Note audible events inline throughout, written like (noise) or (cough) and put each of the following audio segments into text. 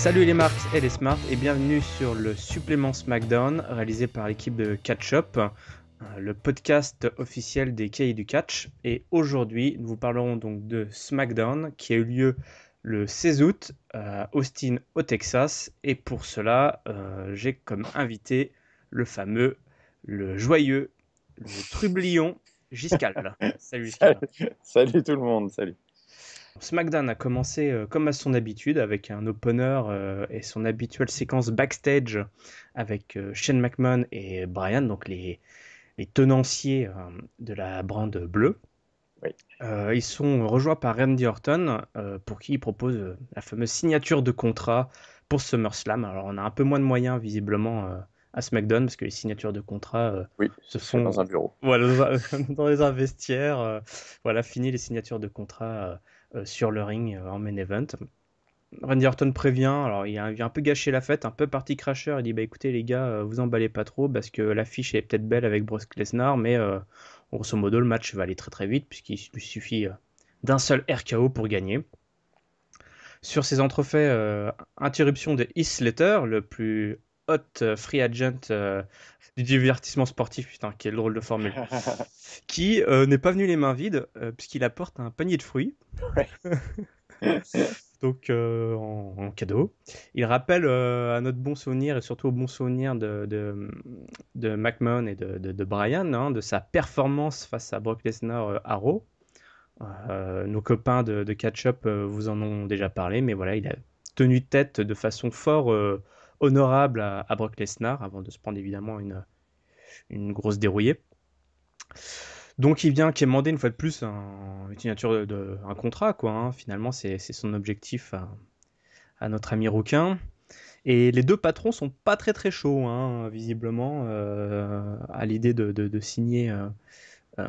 Salut les marques et les smarts et bienvenue sur le supplément SmackDown réalisé par l'équipe de Catch Up, euh, le podcast officiel des cahiers du catch. Et aujourd'hui, nous vous parlerons donc de SmackDown qui a eu lieu le 16 août à euh, Austin au Texas. Et pour cela, euh, j'ai comme invité le fameux, le joyeux, le trublion Giscal. (laughs) salut Giscal. salut tout le monde, salut. SmackDown a commencé euh, comme à son habitude avec un opener euh, et son habituelle séquence backstage avec euh, Shane McMahon et Brian, donc les, tenanciers de la brande bleue. ils sont rejoints par Randy Orton pour qui il propose la fameuse signature de contrat pour SummerSlam. Alors on a un peu moins de moyens visiblement à SmackDown parce que les signatures de contrat oui, se font dans un bureau. (laughs) dans les investières. (laughs) voilà, fini les signatures de contrat euh, sur le ring euh, en main event. Randy Orton prévient, alors il a, un peu gâché la fête, un peu parti crasher, il dit bah écoutez les gars, euh, vous emballez pas trop parce que l'affiche est peut-être belle avec Bruce Lesnar, mais grosso modo le match va aller très très vite puisqu'il lui suffit d'un seul RKO pour gagner. Sur ces entrefaits, interruption de Heath Slater, le plus Hot euh, Free Agent euh, du divertissement sportif, putain, quel drôle de formule, (laughs) qui euh, n'est pas venu les mains vides, puisqu'il apporte un panier de fruits. (laughs) donc en, cadeau. Il rappelle à notre bon souvenir et surtout au bon souvenir de, de, de McMahon et de, de, Brian, hein, de sa performance face à Brock Lesnar à Raw. nos copains de, Catch Up vous en ont déjà parlé, mais voilà, il a tenu tête de façon fort honorable à, Brock Lesnar avant de se prendre évidemment une, grosse dérouillée. Donc il vient qui est une fois de plus une signature de, contrat quoi. Hein. Finalement c'est son objectif à, notre ami Rouquin. Et les deux patrons sont pas très très chauds hein, visiblement euh, à l'idée de, signer euh,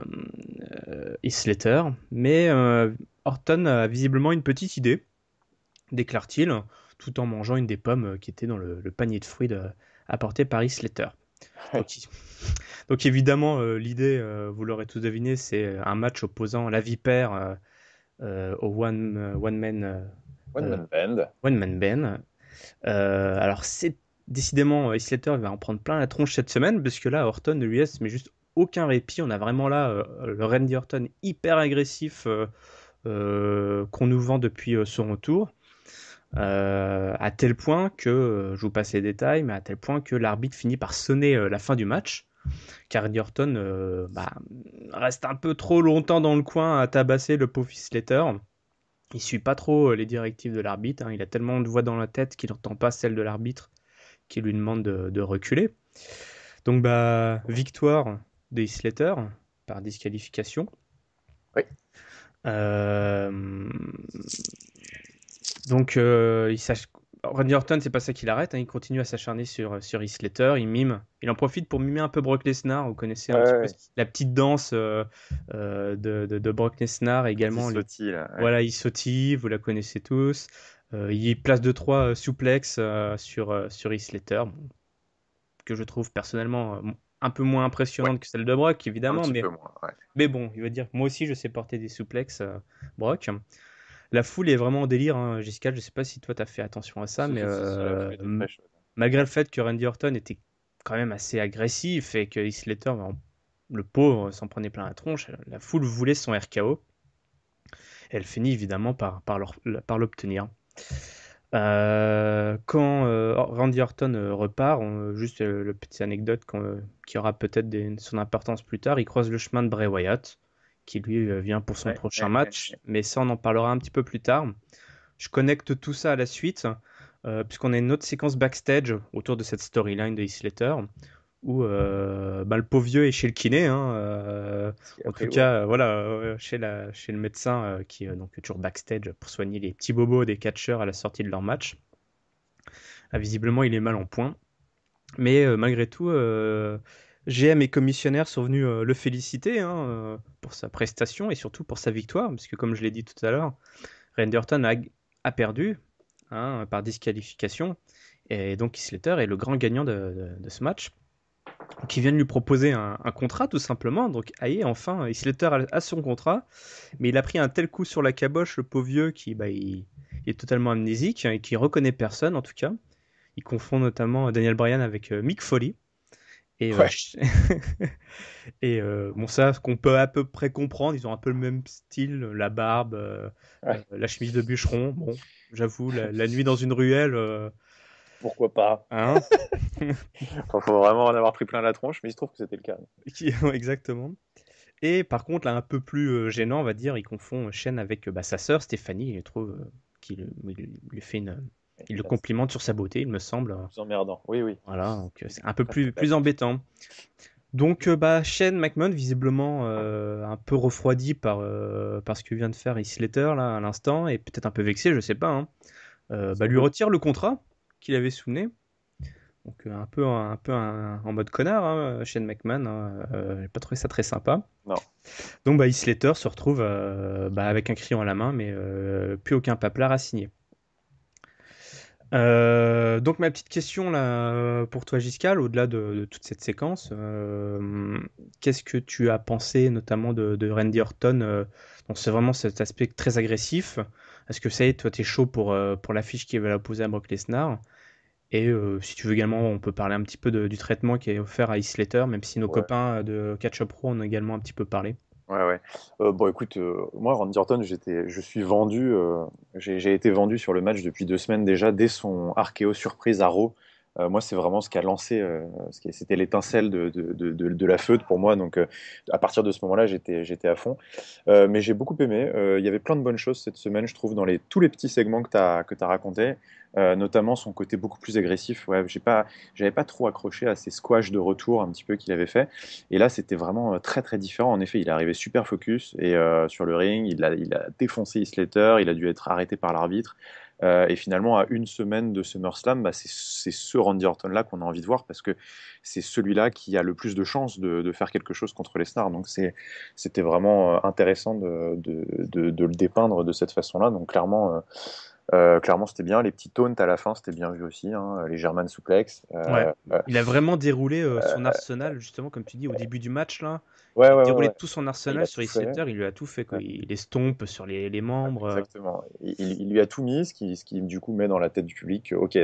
Isletter. Euh, Mais euh, Orton a visiblement une petite idée, déclare-t-il tout en mangeant une des pommes euh, qui était dans le, panier de fruits apporté par Slater. Donc, évidemment, euh, l'idée, euh, vous l'aurez tous deviné, c'est un match opposant la vipère au one, one man one band. One man alors c'est décidément Slater va en prendre plein la tronche cette semaine parce que là Horton ne lui laisse mais juste aucun répit. On a vraiment là le Randy Orton hyper agressif qu'on nous vend depuis son retour. Euh, à tel point que, euh, je vous passe les détails, mais à tel point que l'arbitre finit par sonner euh, la fin du match, car Norton bah, reste un peu trop longtemps dans le coin à tabasser le pauvre Slater. Il suit pas trop les directives de l'arbitre, hein. il a tellement de voix dans la tête qu'il n'entend pas celle de l'arbitre qui lui demande de, reculer. Donc bah victoire de Slater par disqualification. Oui. Donc, euh, il Randy Orton, c'est pas ça qu'il arrête hein. il continue à s'acharner sur, euh, sur Il mime. Il en profite pour mimer un peu Brock Lesnar. Vous connaissez un petit peu la petite danse euh, de, Brock Lesnar également. Il sautille. Voilà, il sautille. Vous la connaissez tous. il place 2-3 souplex sur, sur que je trouve personnellement un peu moins impressionnante que celle de Brock, évidemment. mais, mais bon, il va dire moi aussi, je sais porter des souplex, Brock. La foule est vraiment en délire, hein, Giscard. Je sais pas si toi tu as fait attention à ça, mais euh, malgré le fait que Randy Orton était quand même assez agressif et que Slater, ben, le pauvre, s'en prenait plein la tronche, la foule voulait son RKO. elle finit évidemment par, par l'obtenir. Euh, quand euh, Randy Orton repart, juste le petite anecdote qui aura peut-être son importance plus tard, il croise le chemin de Bray Wyatt qui lui euh, vient pour son prochain match. Mais ça, on en parlera un petit peu plus tard. Je connecte tout ça à la suite, euh, puisqu'on a une autre séquence backstage autour de cette storyline de Isletter où euh, bah, le pauvre vieux est chez le kiné, hein, en tout cas, voilà, chez, le médecin qui est donc toujours backstage pour soigner les petits bobos des catcheurs à la sortie de leur match. Ah, visiblement, il est mal en point. Mais malgré tout, GM et commissionnaires sont venus euh, le féliciter hein, euh, pour sa prestation et surtout pour sa victoire, puisque comme je l'ai dit tout à l'heure, Renderton a, perdu hein, par disqualification, et donc Isletter est le grand gagnant de, ce match, qui vient de lui proposer un, contrat tout simplement. Donc aïe, enfin, Isletter a, son contrat, mais il a pris un tel coup sur la caboche, le pauvre vieux, qui bah, est totalement amnésique hein, et qui reconnaît personne en tout cas. Il confond notamment Daniel Bryan avec euh, Mick Foley. Et, (laughs) euh, bon, ça, ce qu'on peut à peu près comprendre, ils ont un peu le même style, la barbe, euh, euh, la chemise de bûcheron. Bon, j'avoue, la, nuit dans une ruelle. Pourquoi pas Hein (laughs) Faut vraiment en avoir pris plein la tronche, mais il se trouve que c'était le cas. (laughs) Exactement. Et par contre, là, un peu plus gênant, on va dire, il confond Shane avec bah, sa sœur Stéphanie. Il trouve qu'il lui fait une, il le complimente sur sa beauté, il me semble. C'est emmerdant, oui, oui. Voilà, donc euh, c'est un peu plus, plus embêtant. Donc, euh, bah, Shane McMahon, visiblement euh, un peu refroidi par, parce ce que vient de faire Slater là, à l'instant, et peut-être un peu vexé, je sais pas, hein. bah, lui retire le contrat qu'il avait souvené Donc, un peu, un, peu en mode connard, hein, Shane McMahon. Hein. J'ai pas trouvé ça très sympa. Non. Donc, bah, Slater se retrouve bah, avec un crayon à la main, mais plus aucun papelard à signer. Euh, donc ma petite question là pour toi Giscal, au-delà de, toute cette séquence, euh, qu'est-ce que tu as pensé notamment de, Randy Orton euh, Donc C'est vraiment cet aspect très agressif. Est-ce que ça y est, toi t'es chaud pour, pour l'affiche qui va la poser à Brock Lesnar et si tu veux également, on peut parler un petit peu du traitement qui est offert à Heath même si nos copains de Catch Up Pro en ont également un petit peu parlé. Ouais, ouais. Euh, bon, écoute, euh, moi, Randy Orton, je suis vendu, euh, j'ai été vendu sur le match depuis deux semaines déjà, dès son archéo surprise à moi, c'est vraiment ce qui a lancé, c'était l'étincelle de, la feutre pour moi. Donc, à partir de ce moment-là, j'étais à fond. mais j'ai beaucoup aimé. Il y avait plein de bonnes choses cette semaine, je trouve, dans les, tous les petits segments que tu as, as racontés. Euh, notamment son côté beaucoup plus agressif. Ouais, j'ai pas, j'avais pas trop accroché à ses squash de retour un petit peu qu'il avait fait. Et là, c'était vraiment euh, très très différent. En effet, il est arrivé super focus et euh, sur le ring, il a, il a défoncé Isletter il a dû être arrêté par l'arbitre. et finalement, à une semaine de SummerSlam, bah, c'est ce Randy Orton-là qu'on a envie de voir parce que c'est celui-là qui a le plus de chances de, faire quelque chose contre les stars. Donc c'était vraiment intéressant de, le dépeindre de cette façon-là. Donc clairement, euh, clairement, c'était bien. Les petits taunts à la fin, c'était bien vu aussi. Hein. Les German Suplex. Euh, euh, il a vraiment déroulé son arsenal, justement, comme tu dis, au début du match. Là. il a déroulé tout son arsenal sur les setters. Il lui a tout fait. Il estompe sur les, membres. exactement. Il, lui a tout mis, ce qui, du coup, met dans la tête du public OK,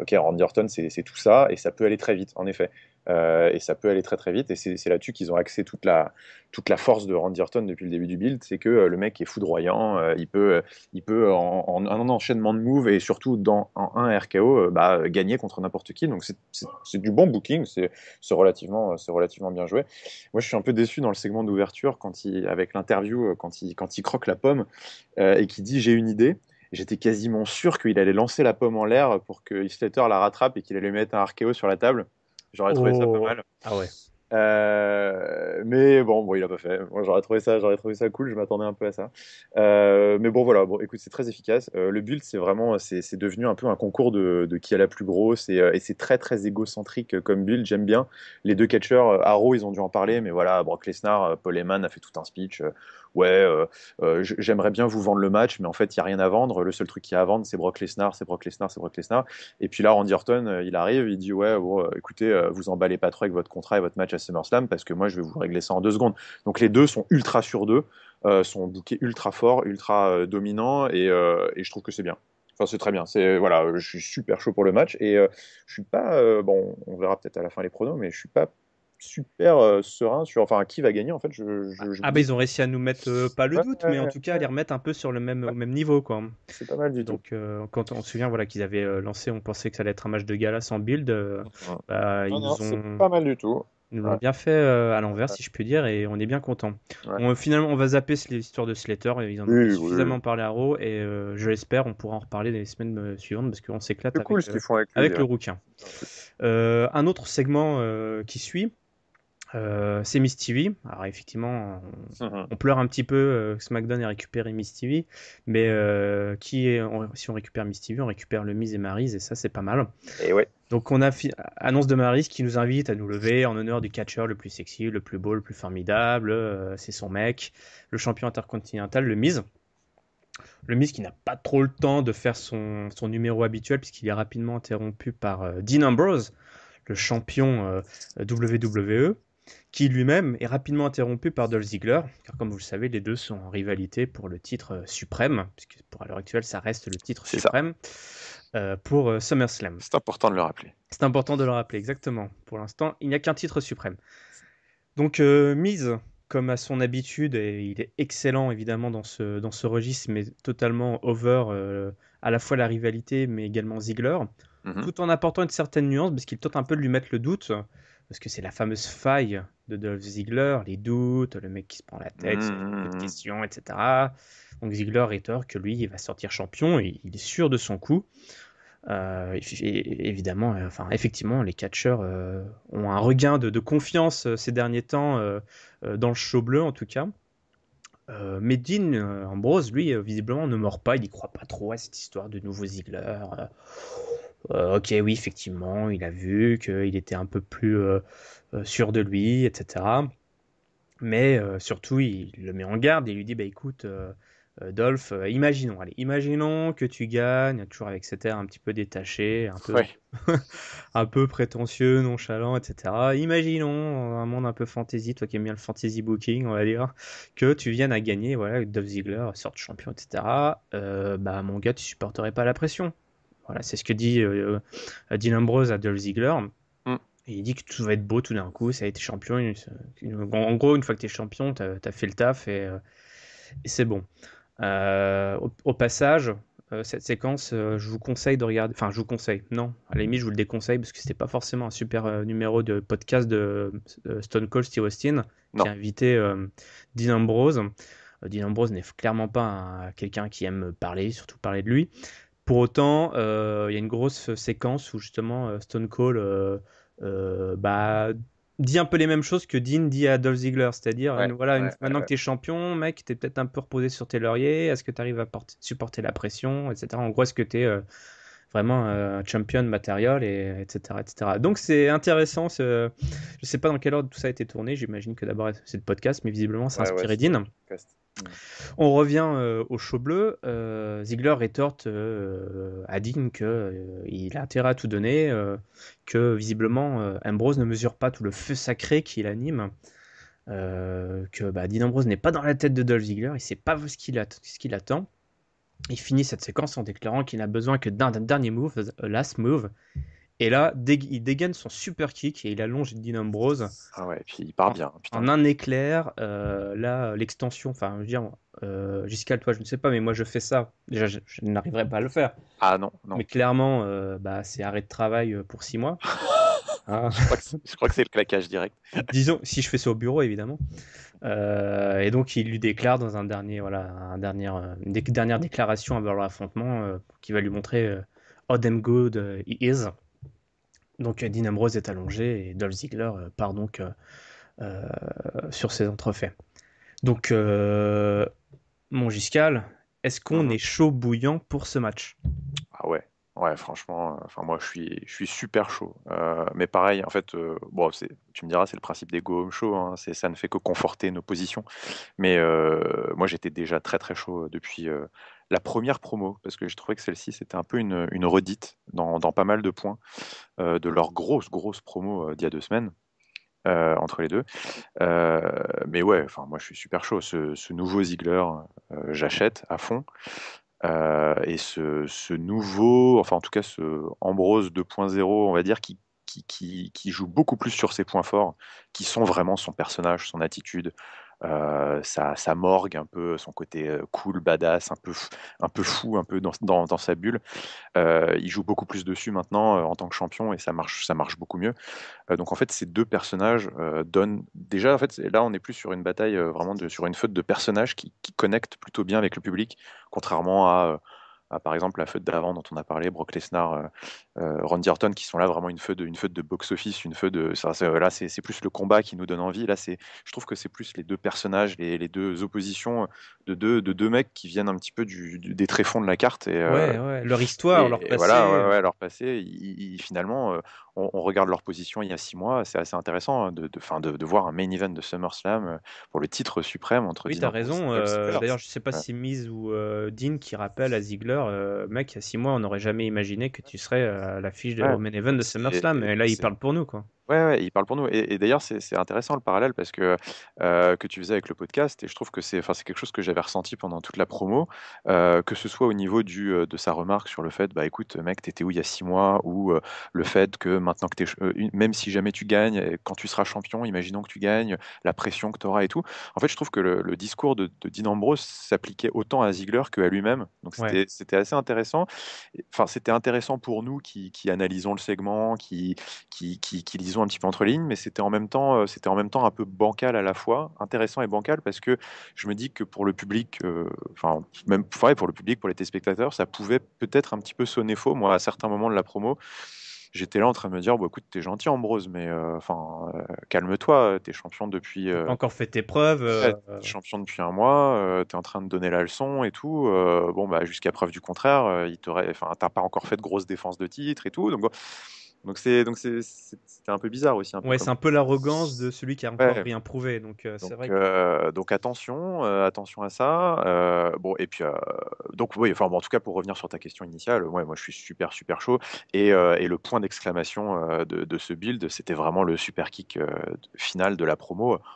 ok Randy Orton, c'est tout ça, et ça peut aller très vite, en effet. Euh, et ça peut aller très très vite. Et c'est là-dessus qu'ils ont axé toute la, toute la force de Randy Orton depuis le début du build. C'est que euh, le mec est foudroyant, euh, il peut, il peut en, un enchaînement de moves et surtout dans en un RKO bah, gagner contre n'importe qui. Donc c'est du bon booking, c'est relativement, relativement bien joué. Moi je suis un peu déçu dans le segment d'ouverture avec l'interview quand il, quand il croque la pomme et qui dit j'ai une idée j'étais quasiment sûr qu'il allait lancer la pomme en l'air pour que Slater la rattrape et qu'il allait mettre un archéo sur la table. J'aurais trouvé ça pas oh. mal. Ah ouais. Euh, mais bon, bon, il a pas fait. Moi, j'aurais trouvé ça, j'aurais trouvé ça cool. Je m'attendais un peu à ça. Euh, mais bon, voilà. Bon, écoute, c'est très efficace. Euh, le build, c'est vraiment, c'est devenu un peu un concours de, qui a la plus grosse. Et, c'est très, très égocentrique comme build. J'aime bien. Les deux catcheurs, Arrow, ils ont dû en parler, mais voilà, Brock Lesnar, Paul Heyman a fait tout un speech ouais, euh, euh, j'aimerais bien vous vendre le match, mais en fait, il n'y a rien à vendre. Le seul truc qu'il y a à vendre, c'est Brock Lesnar, c'est Brock Lesnar, c'est Brock Lesnar. Et puis là, Randy Orton, euh, il arrive, il dit, ouais, bon, écoutez, vous emballez pas trop avec votre contrat et votre match à SummerSlam parce que moi, je vais vous régler ça en deux secondes. Donc les deux sont ultra sur deux, sont bookés ultra forts, ultra dominant dominants, et, et, je trouve que c'est bien. Enfin, c'est très bien. C'est voilà, je suis super chaud pour le match et je suis pas bon. On verra peut-être à la fin les pronos, mais je suis pas super euh, serein sur enfin qui va gagner en fait. Je, Ah bah ils ont réussi à nous mettre euh, pas le doute, mais en tout cas à les remettre un peu sur le même, même niveau quoi. C'est pas mal du tout. Donc euh, quand on se souvient voilà qu'ils avaient lancé, on pensait que ça allait être un match de gala sans build. Bah, c'est pas mal du tout. Ils l'ont bien fait à l'envers, si je puis dire, et on est bien content. finalement, on va zapper l'histoire de Slater. Ils en ont suffisamment parlé à Raw, et je l'espère, on pourra en reparler les semaines suivantes parce qu'on s'éclate avec, le hein. rouquin. un autre segment qui suit, euh, c'est Miss TV. Alors effectivement, mhm. on, pleure un petit peu euh, que SmackDown ait récupéré Miss TV, mais euh, qui si on récupère Miss TV, on récupère le Miz et Maryse, et ça c'est pas mal. Et eh ouais. Donc on a annonce de Maryse qui nous invite à nous lever en honneur du catcheur le plus sexy, le plus beau, le plus formidable. c'est son mec, le champion intercontinental, le Miz. Le Miz qui n'a pas trop le temps de faire son, son numéro habituel puisqu'il est rapidement interrompu par Dean Ambrose, le champion WWE qui lui-même est rapidement interrompu par Dolph Ziggler, car comme vous le savez, les deux sont en rivalité pour le titre euh, suprême, puisque pour l'heure actuelle, ça reste le titre suprême, euh, pour euh, SummerSlam. C'est important de le rappeler. C'est important de le rappeler, exactement. Pour l'instant, il n'y a qu'un titre suprême. Donc, Miz, mise, comme à son habitude, et il est excellent évidemment dans ce, registre, mais totalement over à la fois la rivalité, mais également Ziggler, mm-hmm. tout en apportant une certaine nuance, parce qu'il tente un peu de lui mettre le doute parce que c'est la fameuse faille de Dolph Ziggler, les doutes, le mec qui se prend la tête, mmh, mmh, mmh. questions, etc. Donc Ziggler rétorque que lui, il va sortir champion, et il est sûr de son coup. Euh, évidemment, euh, enfin, effectivement, les catcheurs euh, ont un regain de, confiance ces derniers temps dans le show bleu, en tout cas. Euh, Dean Ambrose, lui, visiblement, ne mord pas, il n'y croit pas trop à cette histoire de nouveau Ziggler. Euh, ok, oui, effectivement, il a vu qu'il était un peu plus euh, euh, sûr de lui, etc. Mais surtout, il le met en garde et lui dit, bah écoute, Dolph, imaginons, allez, imaginons que tu gagnes, toujours avec cet air un petit peu détaché, un peu, (laughs) prétentieux, nonchalant, etc. Imaginons, un monde un peu fantasy, toi qui aimes bien le fantasy booking, on va dire, que tu viennes à gagner, voilà, Dolph Ziggler, sorte champion, etc. bah, mon gars, tu supporterais pas la pression. Voilà, c'est ce que dit euh, euh Dean Ambrose à Dolph Ziggler. Mm. il dit que tout va être beau tout d'un coup, ça a été champion. en gros, une fois que tu es champion, tu as, fait le taf et, euh, c'est bon. Euh, au, passage, cette séquence, je vous conseille de regarder. Enfin, je vous conseille. Non, à la limite, je vous le déconseille parce que c'était pas forcément un super numéro de podcast de Stone Cold Steve Austin qui a invité euh, Dean Ambrose. Dean Ambrose n'est clairement pas quelqu'un qui aime parler, surtout parler de lui. Pour autant, euh, il y a une grosse séquence où justement euh, Stone Cold euh, bah, dit un peu les mêmes choses que Dean dit à Dolph Ziggler, c'est-à-dire voilà, maintenant que tu es champion, mec, tu es peut-être un peu reposé sur tes lauriers, est-ce que tu arrives à supporter la pression, etc. En gros, est-ce que tu es vraiment un champion matériel, et, etc., etc. Donc c'est intéressant, Je ne sais pas dans quel ordre tout ça a été tourné, j'imagine que d'abord c'est le podcast, mais visiblement ça a inspiré Dean. On revient euh, au show bleu. Euh, Ziegler rétorte à euh, Dean qu'il a intérêt à tout donner, que visiblement Ambrose ne mesure pas tout le feu sacré qui l'anime, que bah, Dean Ambrose n'est pas dans la tête de Dolph Ziegler, il ne sait pas ce qu'il, attend. Il finit cette séquence en déclarant qu'il n'a besoin que d'un dernier move, last move, et là, il dégaine son super kick et il allonge Dean Ambrose. Ah ouais, puis il part bien. En un éclair, euh, là, l'extension, enfin, je veux dire, euh, toi, je ne sais pas, mais moi, je fais ça. Déjà, je, n'arriverais n'arriverai pas à le faire. Ah non, non. Mais clairement, euh, bah, c'est arrêt de travail euh, pour six mois. (laughs) Hein. je crois que c'est le claquage direct. (laughs) Disons, si je fais ça au bureau, évidemment. et donc, il lui déclare dans un dernier, voilà, un dernier, une dernière déclaration avant laffrontement qui va lui montrer Oh, damn good he is. Donc Dean Ambrose est allongé et Dolph Ziggler euh, part donc euh, euh, sur ses entrefaits. Donc, mon Giscal, est-ce qu'on mhm. est chaud bouillant pour ce match Ah ouais, ouais, franchement, enfin moi je suis, je suis super chaud. mais pareil, en fait, tu me diras, c'est le principe des go home show, hein. ça ne fait que conforter nos positions. Mais moi j'étais déjà très très chaud depuis la première promo, parce que j'ai trouvé que celle-ci, c'était un peu une, redite dans, pas mal de points euh, de leur grosse, grosse promo euh, d'il y a deux semaines. Euh, entre les deux. mais ouais, enfin moi je suis super chaud. Ce, nouveau Ziggler, j'achète à fond. et ce, nouveau, enfin en tout cas ce Ambrose 2.0, on va dire, qui, qui, joue beaucoup plus sur ses points forts, qui sont vraiment son personnage, son attitude, sa, euh, morgue, un peu son côté euh, cool, badass, un peu, un peu fou, un peu dans, sa bulle. Euh, il joue beaucoup plus dessus maintenant en tant que champion et ça marche, ça marche beaucoup mieux. donc en fait, ces deux personnages donnent déjà, en fait, là on est plus sur une bataille vraiment sur une feuille de personnages qui, qui, connectent plutôt bien avec le public, contrairement à par exemple la feuille d'avant dont on a parlé, Brock Lesnar, euh, euh Randy Orton, qui sont là vraiment une de une de box-office, une de, là c'est plus le combat qui nous donne envie. Là c'est, je trouve que c'est plus les deux personnages, les, deux oppositions de deux, de deux mecs qui viennent un petit peu des tréfonds de la carte. Et, euh, ouais, leur histoire, leur passé. leur passé. finalement, euh, on, regarde leur position il y a six mois, c'est assez intéressant hein, de, de, voir un main event de SummerSlam pour le titre suprême entre. Oui, t'as raison. D'ailleurs, je sais pas si Miz ou Dean qui rappelle à Ziggler euh, mec, il y a six mois, on n'aurait jamais imaginé que tu serais euh, à l'affiche de Roman Event de SummerSlam. mais là, il parle pour nous, quoi. Ouais, ouais, il parle pour nous. Et, d'ailleurs, c'est intéressant le parallèle parce que euh, que tu faisais avec le podcast. Et je trouve que c'est, enfin, c'est quelque chose que j'avais ressenti pendant toute la promo, euh, que ce soit au niveau du euh, de sa remarque sur le fait, bah écoute, mec, t'étais où il y a six mois, ou le fait que maintenant que tu même si jamais tu gagnes, quand tu seras champion, imaginons que tu gagnes, la pression que t'auras et tout. En fait, je trouve que le, discours de, de Dean Ambrose s'appliquait autant à que qu'à lui-même. Donc c'était assez intéressant. Enfin, c'était intéressant pour nous qui, qui analysons le segment, qui qui, qui, qui lisons un petit peu entre lignes, mais c'était en même temps, euh, c'était en même temps un peu bancal à la fois, intéressant et bancal parce que je me dis que pour le public, euh, enfin même pour le public, pour les téléspectateurs, ça pouvait peut-être un petit peu sonner faux. Moi, à certains moments de la promo, j'étais là en train de me dire, écoute, t'es gentil Ambrose, mais euh, enfin, calme-toi, t'es champion depuis. encore fait tes preuves. champion depuis un mois, t'es en train de donner la leçon et tout. bon, bah, jusqu'à preuve du contraire, il t'aurait, enfin, t'as pas encore fait de grosses défenses de titre et tout. Donc, donc c'est donc c'est c'était un peu bizarre aussi. ouais, c'est un peu l'arrogance de celui qui a encore rien prouvé. Donc euh, euh, donc attention, euh, attention à ça. bon et puis donc oui, enfin en tout cas pour revenir sur ta question initiale, ouais, moi je suis super super chaud et, et le point d'exclamation de, de, ce build, c'était vraiment le super kick final de la promo. (gasps)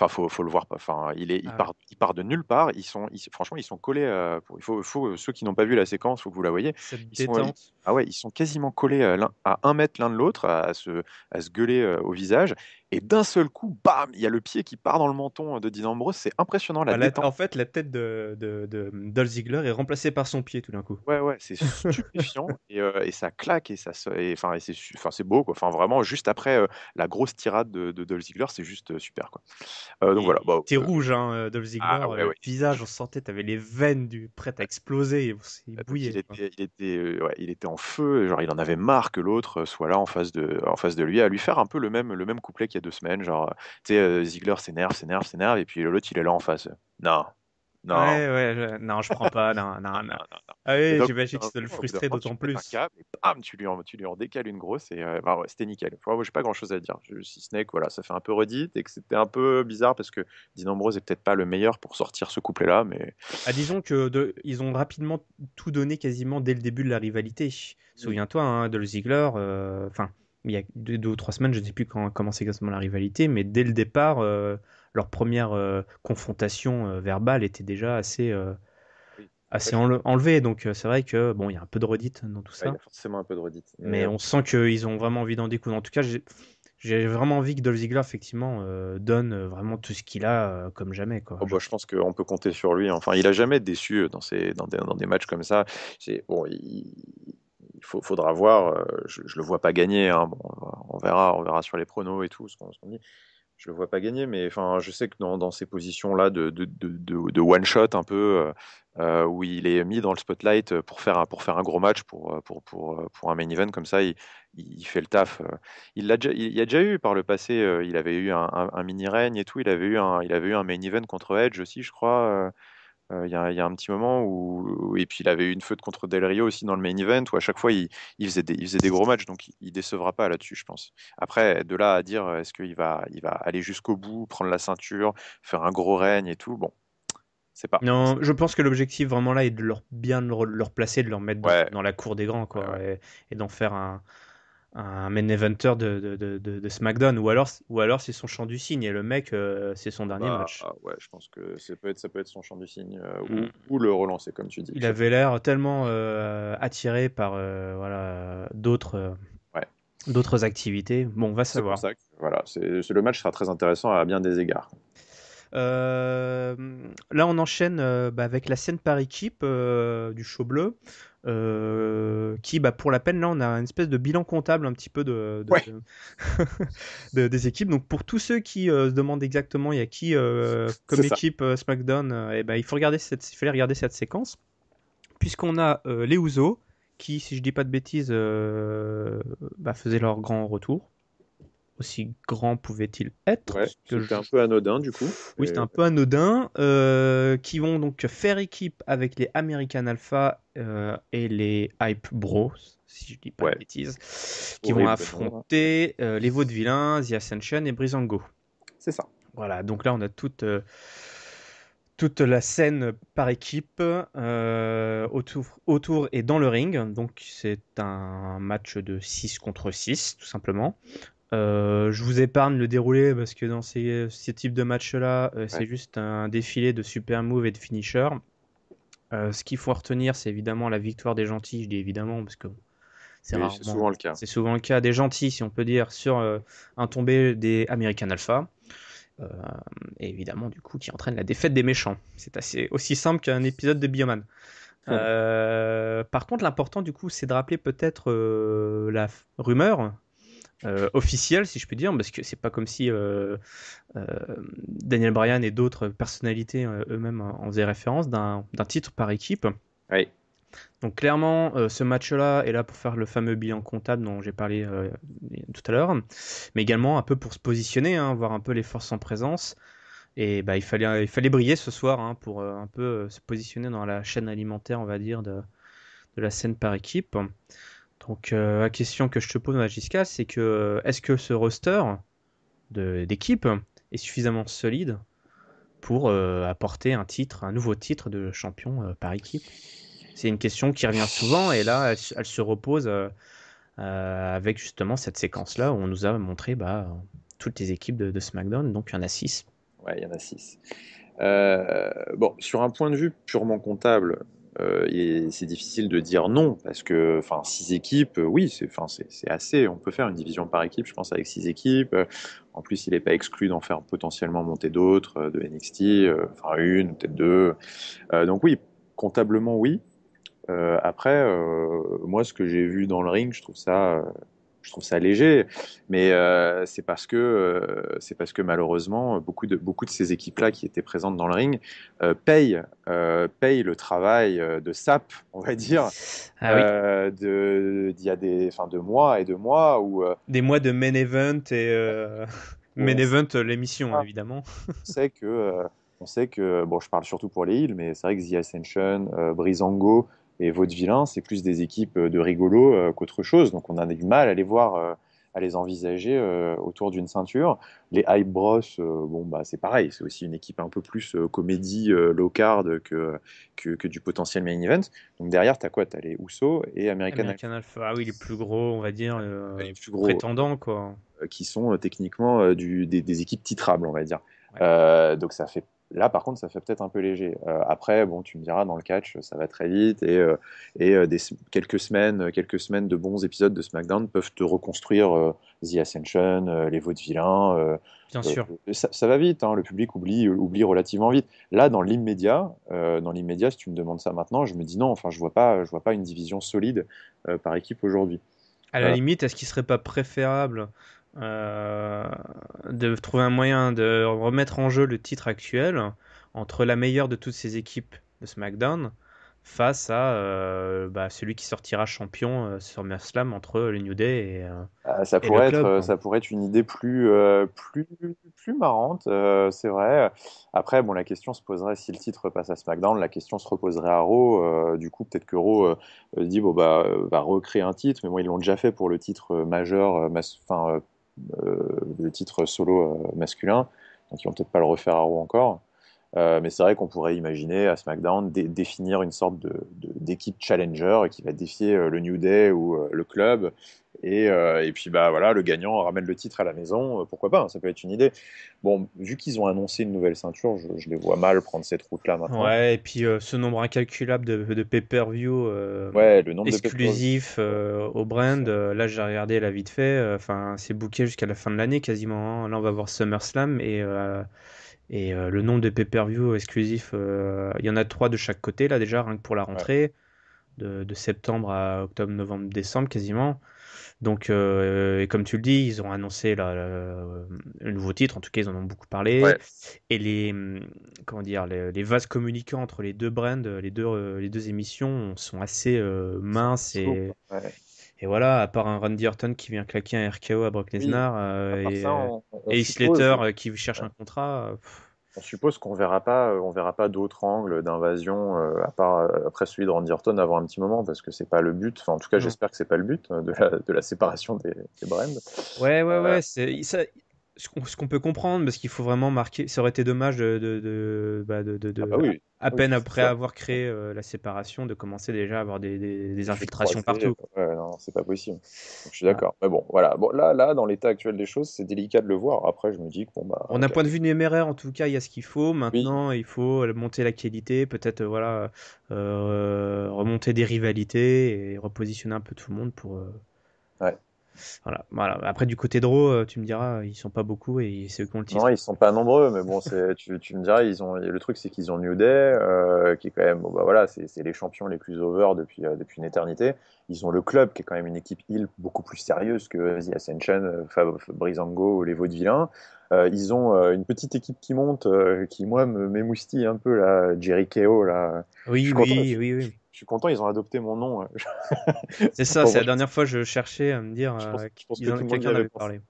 Enfin faut, faut le voir, enfin il est il ah part il part de nulle part. Ils sont franchement ils sont collés. Pour, il faut, faut ceux qui n'ont pas vu la séquence, faut que vous la voyez. ils ah ouais, ils sont quasiment collés à un mètre l'un de l'autre, à, se, à se gueuler au visage. Et d'un seul coup, bam, il y a le pied qui part dans le menton euh, de Dean Ambrose. C'est impressionnant la, ah, En fait, la tête de, de, Ziggler est remplacée par son pied tout d'un coup. Ouais, ouais, c'est stupéfiant. (laughs) Euh, et, ça claque et ça enfin, et, c'est beau Enfin, vraiment, juste après euh, la grosse tirade de, de Ziggler, c'est juste super quoi. donc voilà. Bah, rouge, hein, Dolph Ziggler. Ah, le visage, on sentait, t'avais les veines du prêt à exploser. Bah, il bouillait. Il était, il était, en feu. Genre, il en avait marre que l'autre soit là en face de, en face de lui à lui faire un peu le même, le même couplet deux semaines, genre, euh, tu sais, euh, Ziegler s'énerve, s'énerve, s'énerve, et puis l'autre, il est là en face. Non, non. je... non, je prends pas. non, non, non. (laughs) Ah j'imagine que ça le frustrer d'autant plus. tu lui, en, tu lui en décales une grosse et euh, bah c'était nickel. Moi, j'ai pas grand chose à dire. Je, si ce n'est que voilà, ça fait un peu redite et que c'était un peu bizarre parce que Dinambrose est peut-être pas le meilleur pour sortir ce couplet-là. mais... Ah, disons que ils ont rapidement tout donné quasiment dès le début de la rivalité. Souviens-toi hein, de le Ziggler. Enfin il y a deux, ou trois semaines, je ne sais plus quand commencé exactement la rivalité, mais dès le départ, euh, leur première euh, confrontation euh, verbale était déjà assez, assez enlevée. Donc c'est vrai que bon, il y a un peu de redite dans tout ça. il y a forcément un peu de redite. Mais on sent qu'ils ont vraiment envie d'en découdre. En tout cas, j'ai vraiment envie que Dolph effectivement donne vraiment tout ce qu'il a comme jamais quoi. Oh, bah, je pense qu'on peut compter sur lui. Enfin, il a jamais déçu dans dans des, dans des matchs comme ça. Bon, il, il faudra voir. Euh, je, le vois pas gagner. Hein. Bon, on verra, on verra sur les pronos et tout ce qu'on dit. Je le vois pas gagner, mais enfin, je sais que dans, ces positions-là de, de, de, one shot un peu euh, euh, où il est mis dans le spotlight pour faire un, pour faire un gros match pour, pour, pour, pour un main event comme ça, il, il fait le taf. Il, l'a il y a déjà eu par le passé, il avait eu un, mini règne et tout, il avait eu un, il avait eu un main event contre Edge aussi, je crois. Euh, il y, a un petit moment où. Et puis il avait eu une feute contre Del Rio aussi dans le main event où à chaque fois il, faisait, des, il gros matchs, donc il, décevra pas là-dessus, je pense. Après, de là à dire est-ce qu'il va, il va aller jusqu'au bout, prendre la ceinture, faire un gros règne et tout, bon. c'est Pas. Non, je pense que l'objectif vraiment là est de leur bien leur, placer, de leur mettre dans, la cour des grands, quoi, et d'en faire un, un main eventer de, de, de, SmackDown ou alors ou alors c'est son champ du signe et le mec euh, c'est son dernier bah, match. ouais, je pense que ça peut être ça peut être son champ du signe euh, mm. ou, le relancer comme tu dis. Il avait l'air tellement euh, attiré par voilà d'autres d'autres activités. Bon, on va savoir. ça voilà, c'est le match sera très intéressant à bien des égards. là, on enchaîne bah, avec la scène par équipe du show bleu. Euh, qui, bah, pour la peine, là, on a une espèce de bilan comptable un petit peu de, (laughs) des équipes. Donc, pour tous ceux qui euh, se demandent exactement il y a qui euh, comme équipe SmackDown, et eh ben, il faut regarder cette, il fallait regarder cette séquence, puisqu'on a les Ouzo qui, si je dis pas de bêtises, bah, faisaient leur grand retour aussi grand pouvait-il être C'était un peu anodin du coup. Oui, c'était un peu anodin. Euh, qui vont donc faire équipe avec les American Alpha euh, et les Hype Bros, si je dis pas de bêtises, qui vont hein. affronter euh, les Vaudevillains, The Ascension et Brisango. C'est ça. Voilà, donc là on a toute toute la scène par équipe autour, autour et dans le ring. Donc c'est un match de 6 contre 6 tout simplement. Euh, je vous épargne le déroulé parce que dans ces, types de matchs-là, euh, c'est juste un défilé de super moves et de finishers. Euh, ce qu'il faut retenir, c'est évidemment la victoire des gentils. Je dis évidemment parce que c'est C'est souvent le cas. C'est souvent le cas des gentils, si on peut dire, sur un tombé des American Alpha. et évidemment, du coup, qui entraîne la défaite des méchants. C'est assez aussi simple qu'un épisode de Bioman. par contre, l'important du coup, c'est de rappeler peut-être la rumeur euh, officiel, si je peux dire, parce que c'est pas comme si euh, euh, Daniel Bryan et d'autres personnalités eux-mêmes en faisaient référence d'un titre par équipe. Donc clairement, ce match-là est là pour faire le fameux bilan comptable dont j'ai parlé tout à l'heure, mais également un peu pour se positionner, hein, voir un peu les forces en présence. Et bah, il, fallait, il fallait briller ce soir hein, pour un peu se positionner dans la chaîne alimentaire, on va dire, de, de la scène par équipe. Donc euh, la question que je te pose, Magiska, c'est que euh, est-ce que ce roster d'équipe est suffisamment solide pour euh, apporter un titre, un nouveau titre de champion par équipe C'est une question qui revient souvent et là, elle, se repose avec justement cette séquence-là où on nous a montré bah, toutes les équipes de, de SmackDown, donc il y en a six. Ouais, il y en a six. bon, sur un point de vue purement comptable, euh, c'est difficile de dire non parce que, enfin, six équipes, oui, c'est, c'est, assez. On peut faire une division par équipe, je pense, avec six équipes. Euh, en plus, il n'est pas exclu d'en faire potentiellement monter d'autres euh, de NXT, enfin une, peut-être deux. donc oui, comptablement oui. après, moi, ce que j'ai vu dans le ring, je trouve ça je trouve ça léger, mais euh, c'est parce que euh, c'est parce que malheureusement beaucoup de beaucoup de ces équipes-là qui étaient présentes dans le ring euh, payent, payent le travail de SAP, on va dire, ah de d'il y a des fin de mois et de mois où des mois de main event et (laughs) main event l'émission ah. évidemment. c'est que on sait que, bon, je parle surtout pour les îles, mais c'est vrai que The Ascension, Brisango et Vaudevillain, c'est plus des équipes euh, de rigolos euh, qu'autre chose. Donc on a du mal à les voir, euh, à les envisager autour d'une ceinture. Les Hype Bros, bon, bah, c'est pareil. C'est aussi une équipe un peu plus comédie, low card que, que, du potentiel main event. Donc derrière, tu as quoi Tu as les Ousso et American, Alpha. Ah oui, les plus gros, on va dire, les plus gros, prétendants. Quoi. Qui sont techniquement des, équipes titrables, on va dire. donc ça fait Là, par contre, ça fait peut-être un peu léger. Euh, après, bon, tu me diras, dans le catch, ça va très vite et, euh, euh, quelques, semaines, quelques semaines de bons épisodes de SmackDown peuvent te reconstruire The Ascension, les Vaudevillains. Bien sûr. Ça, va vite, hein. le public oublie, oublie relativement vite. Là, dans l'immédiat, dans l'immédiat, si tu me demandes ça maintenant, je me dis non, enfin, je vois pas, je vois pas une division solide par équipe aujourd'hui. À la limite, est-ce qu'il serait pas préférable euh, de trouver un moyen de remettre en jeu le titre actuel entre la meilleure de toutes ces équipes de SmackDown face à euh, bah, celui qui sortira champion euh, sur MerSlam entre les New Day et, ah, ça pourrait être ça pourrait être une idée plus plus plus marrante c'est vrai après bon la question se poserait si le titre passe à SmackDown la question se reposerait à Raw du coup peut-être que Raw dit bon bah va recréer un titre mais bon ils l'ont déjà fait pour le titre majeur enfin des euh, titres solo euh, masculins donc ils vont peut-être pas le refaire à Roux encore. Euh, mais c'est vrai qu'on pourrait imaginer à SmackDown définir une sorte d'équipe de, d'équipe challenger qui va défier euh, le New Day ou euh, le club. Et, et, puis bah voilà, le gagnant ramène le titre à la maison. pourquoi pas hein, Ça peut être une idée. Bon, vu qu'ils ont annoncé une nouvelle ceinture, je, les vois mal prendre cette route-là maintenant. Ouais, et puis ce nombre incalculable de, pay-per-view ouais, exclusif au brand. là, j'ai regardé la vite fait. Enfin, c'est booké jusqu'à la fin de l'année quasiment. Hein. Là, on va voir SummerSlam et et euh, le nombre de pay-per-view exclusifs, euh, il y en a trois de chaque côté, là déjà, rien que pour la rentrée, de, septembre à octobre, novembre, décembre quasiment. Donc, euh, et comme tu le dis, ils ont annoncé le nouveau titre, en tout cas, ils en ont beaucoup parlé. Et les, comment dire, les, vases communicants entre les deux brands, les deux, les deux émissions sont assez minces et, et voilà, à part un Randy Orton qui vient claquer un RKO à Brock Lesnar euh, et, euh, euh, qui cherche un contrat. on suppose qu'on verra pas, on verra pas d'autres angles d'invasion à part après celui de Randy Orton avant un petit moment parce que c'est pas le but. en tout cas, mm. j'espère que c'est pas le but de la, séparation des, brands. Ouais, ouais, ouais. C'est, ce qu'on peut comprendre, parce qu'il faut vraiment marquer. Ça aurait été dommage de, à peine après avoir créé euh, la séparation, de commencer déjà à avoir des, infiltrations partout. non, c'est pas possible. je suis d'accord. Mais bon, voilà. Bon, là, là, dans l'état actuel des choses, c'est délicat de le voir. Après, je me dis que bon, bah. On a un point de vue numéraire, en tout cas, il y a ce qu'il faut. Maintenant, il faut euh, monter la qualité, peut-être euh, voilà, remonter des rivalités et repositionner un peu tout le monde pour. Voilà. Après, du côté de Raw, euh, tu me diras, ils sont pas beaucoup et c'est eux qui ont le titre. Non, ils sont pas nombreux, mais bon, tu, tu me diras, ils ont, le truc, c'est qu'ils ont New Day, euh, qui est quand même, bah voilà, c'est les champions les plus over depuis, euh, depuis une éternité. Ils ont le club, qui est quand même une équipe il beaucoup plus sérieuse que The Ascension, Fab, Brisango ou les Vaudevillains. ils ont une petite équipe qui monte, qui moi me m'émoustille un peu la Jerry Keo là. Oui, oui, oui, oui, suis content, ils ont adopté mon nom. Euh. (laughs) c'est ça, c'est la dernière fois que je cherchais à me dire avait parlé.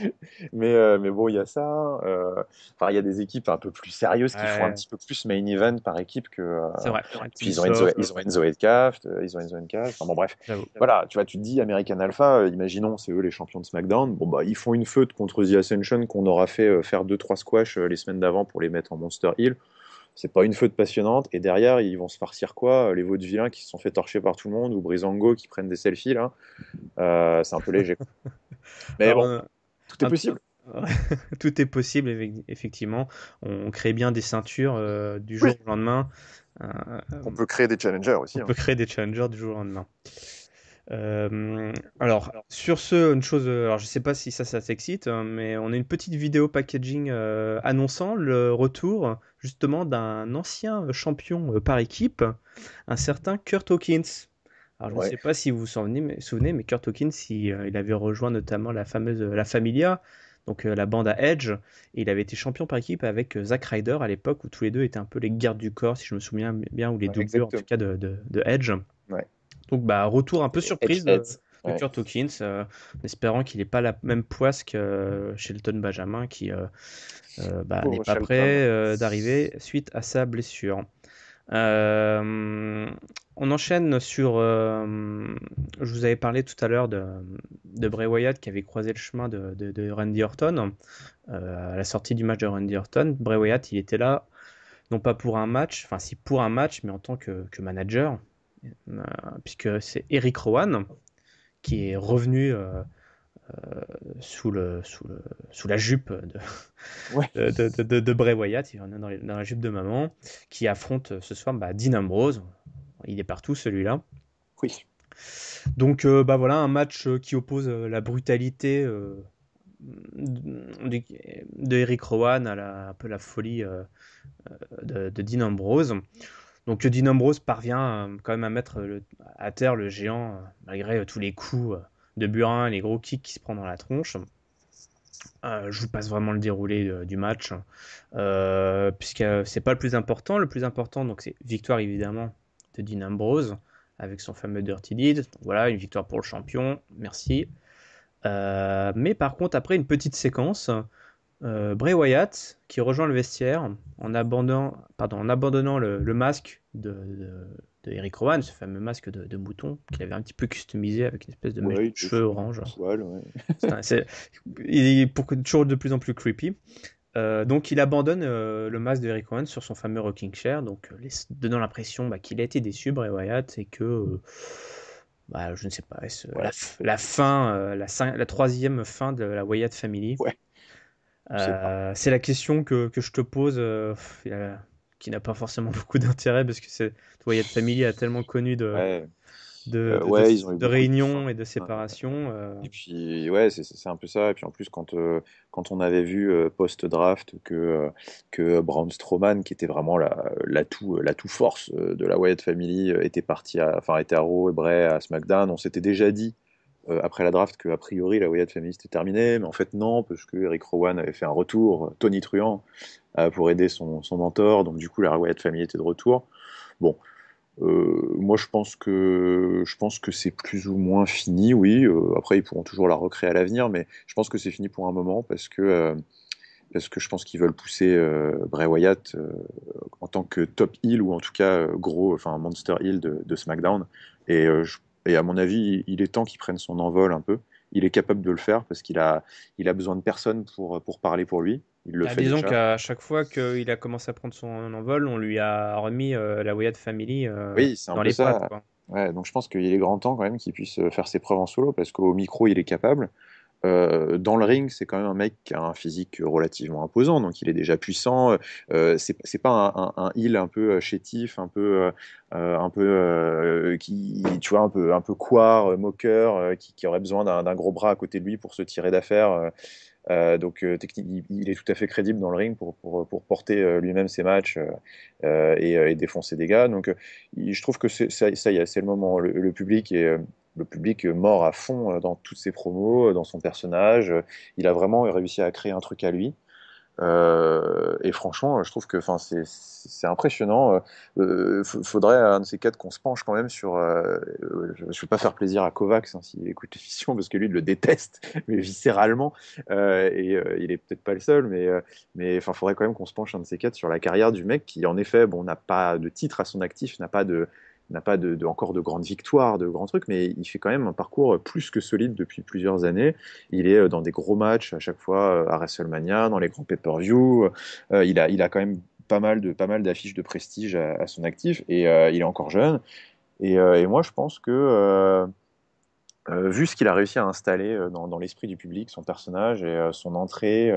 (laughs) mais, euh, mais bon, il y a ça. Euh, enfin, il y a des équipes un peu plus sérieuses qui font un petit peu plus main event par équipe que. c'est vrai. ils ont, Enzo, ils ils ont Enzo Enfin, bon, bref. Voilà, tu vois, tu te dis American Alpha, imaginons, c'est eux les champions de SmackDown. Bon, bah, ils font une feute contre The Ascension qu'on aura fait faire 2-3 squash les semaines d'avant pour les mettre en Monster Hill c'est pas une faute passionnante. Et derrière, ils vont se farcir quoi euh, Les vilains qui se sont fait torcher par tout le monde ou Brisango qui prennent des selfies là. Euh, c'est un peu léger. (laughs) Mais bon, euh, (laughs) tout est possible. tout est possible, effectivement. On crée bien des ceintures du jour au lendemain. on peut créer des challengers aussi. On hein. peut créer des challengers du jour au lendemain. Euh, alors, sur ce, une chose, euh, alors je sais pas si ça, ça t'excite, hein, mais on a une petite vidéo packaging euh, annonçant le retour justement d'un ancien champion par équipe, un certain Kurt Hawkins. Alors, je ne sais pas si vous vous souvenez, mais, souvenez, mais Kurt Hawkins, il, avait rejoint notamment la fameuse La Familia, donc la bande à Edge, et il avait été champion par équipe avec Zack Ryder à l'époque où tous les deux étaient un peu les gardes du corps, si je me souviens bien, ou les doublures en tout cas de, de, de Edge. Ouais. Donc, bah, retour un peu surprise de, Kurt Hawkins, en espérant qu'il n'ait pas la même poisse que euh, Shelton Benjamin, qui euh, euh, bah, n'est pas prêt d'arriver suite à sa blessure. on enchaîne sur. je vous avais parlé tout à l'heure de, de, Bray Wyatt qui avait croisé le chemin de, Randy Orton. à la sortie du match de Randy Orton, Bray Wyatt, il était là, non pas pour un match, enfin, si pour un match, mais en tant que, que manager. Euh, puisque c'est Eric Rowan qui est revenu euh, euh, sous, le, sous, le, sous la jupe de, de, Bray Wyatt, dans, la jupe de maman, qui affronte ce soir bah, Dean Ambrose. Il est partout celui-là. Oui. Donc bah voilà un match qui oppose la brutalité de, Eric Rowan à la, un peu la folie de, de, Dean Ambrose. Donc Dean Ambrose parvient euh, quand même à mettre euh, à terre le géant, euh, malgré tous les coups de Burin, les gros kicks qui se prend dans la tronche. je vous passe vraiment le déroulé du match, hein. euh, puisque c'est pas le plus important. Le plus important, donc, c'est victoire évidemment de Dean Ambrose avec son fameux Dirty Deed. voilà, une victoire pour le champion, merci. mais par contre, après une petite séquence euh, Bray Wyatt qui rejoint le vestiaire en abandonnant, pardon, en abandonnant le, masque de, Eric Rowan, ce fameux masque de, de mouton qu'il avait un petit peu customisé avec une espèce de cheveux orange. il est pour, toujours de plus en plus creepy. Euh, donc il abandonne euh, le masque de Eric Rowan sur son fameux rocking chair, donc donnant l'impression bah, qu'il a été déçu Bray Wyatt et que bah, je ne sais pas, la, la, fin, la, la troisième fin de la Wyatt Family. Ouais euh, c'est la question que, que, je te pose, euh, qui n'a pas forcément (laughs) beaucoup d'intérêt parce que c'est, toi, Family a tellement connu de, euh, de, réunions et de séparations. Et puis, ouais, c'est, un peu ça. Et puis en plus, quand, quand on avait vu post-draft que, que Braun Strowman, qui était vraiment la, l'atout, force de la Wyatt Family, était parti, à, enfin, était à Raw et Bray à SmackDown, on s'était déjà dit euh, après la draft que a priori la Wyatt Family est terminée, mais en fait non, parce que Eric Rowan avait fait un retour, euh, Tony Truant, euh, pour aider son, mentor, donc du coup la Wyatt Family était de retour. Bon, moi je pense que je pense que c'est plus ou moins fini, oui. après ils pourront toujours la recréer à l'avenir, mais je pense que c'est fini pour un moment parce que parce que je pense qu'ils veulent pousser Bray Wyatt en tant que top heel ou en tout cas gros, enfin monster heel de, de SmackDown. Et je et à mon avis, il est temps qu'il prenne son envol un peu. Il est capable de le faire parce qu'il a, il a besoin de personne pour, parler pour lui. Il le bah, fait disons qu'à chaque fois qu'il a commencé à prendre son envol, on lui a remis euh, la Wyatt Family euh, oui, dans un les donc je pense qu'il est grand temps quand même qu'il puisse euh, faire ses preuves en solo parce qu'au micro, il est capable. Euh, dans le ring, c'est quand même un mec qui a un physique relativement imposant, donc il est déjà puissant. Euh, c'est pas un, un, un, heel un peu euh, chétif, un peu, un peu qui, tu vois, un peu, un peu coir, moqueur, qui, aurait besoin d'un gros bras à côté de lui pour se tirer d'affaire. donc il, est tout à fait crédible dans le ring pour, pour, porter lui-même ses matchs et, défoncer des gars. Donc je trouve que ça, ça, y est, c'est le moment. le public est, le public mort à fond euh, dans toutes ses promos, euh, dans son personnage. Euh, il a vraiment réussi à créer un truc à lui. et franchement, je trouve que c'est impressionnant. Euh, faudrait un de ces quatre qu'on se penche quand même sur. je ne vais pas faire plaisir à Kovacs hein, s'il écoute l'émission parce que lui il le déteste, (laughs) mais viscéralement. et il est peut-être pas le seul, mais mais enfin, faudrait quand même qu'on se penche un de ces quatre sur la carrière du mec qui, en effet, bon, n'a pas de titre à son actif, n'a pas de n'a pas de, encore de grandes victoires, de grands trucs, mais il fait quand même un parcours plus que solide depuis plusieurs années. Il est euh, dans des gros matchs à chaque fois euh, à WrestleMania, dans les grands pay-per-view. Euh, il, a, il a quand même pas mal de pas mal d'affiches de prestige à, son actif et il est encore jeune. Et, et moi, je pense que euh, vu ce qu'il a réussi à installer euh, dans, l'esprit du public, son personnage et euh, son entrée,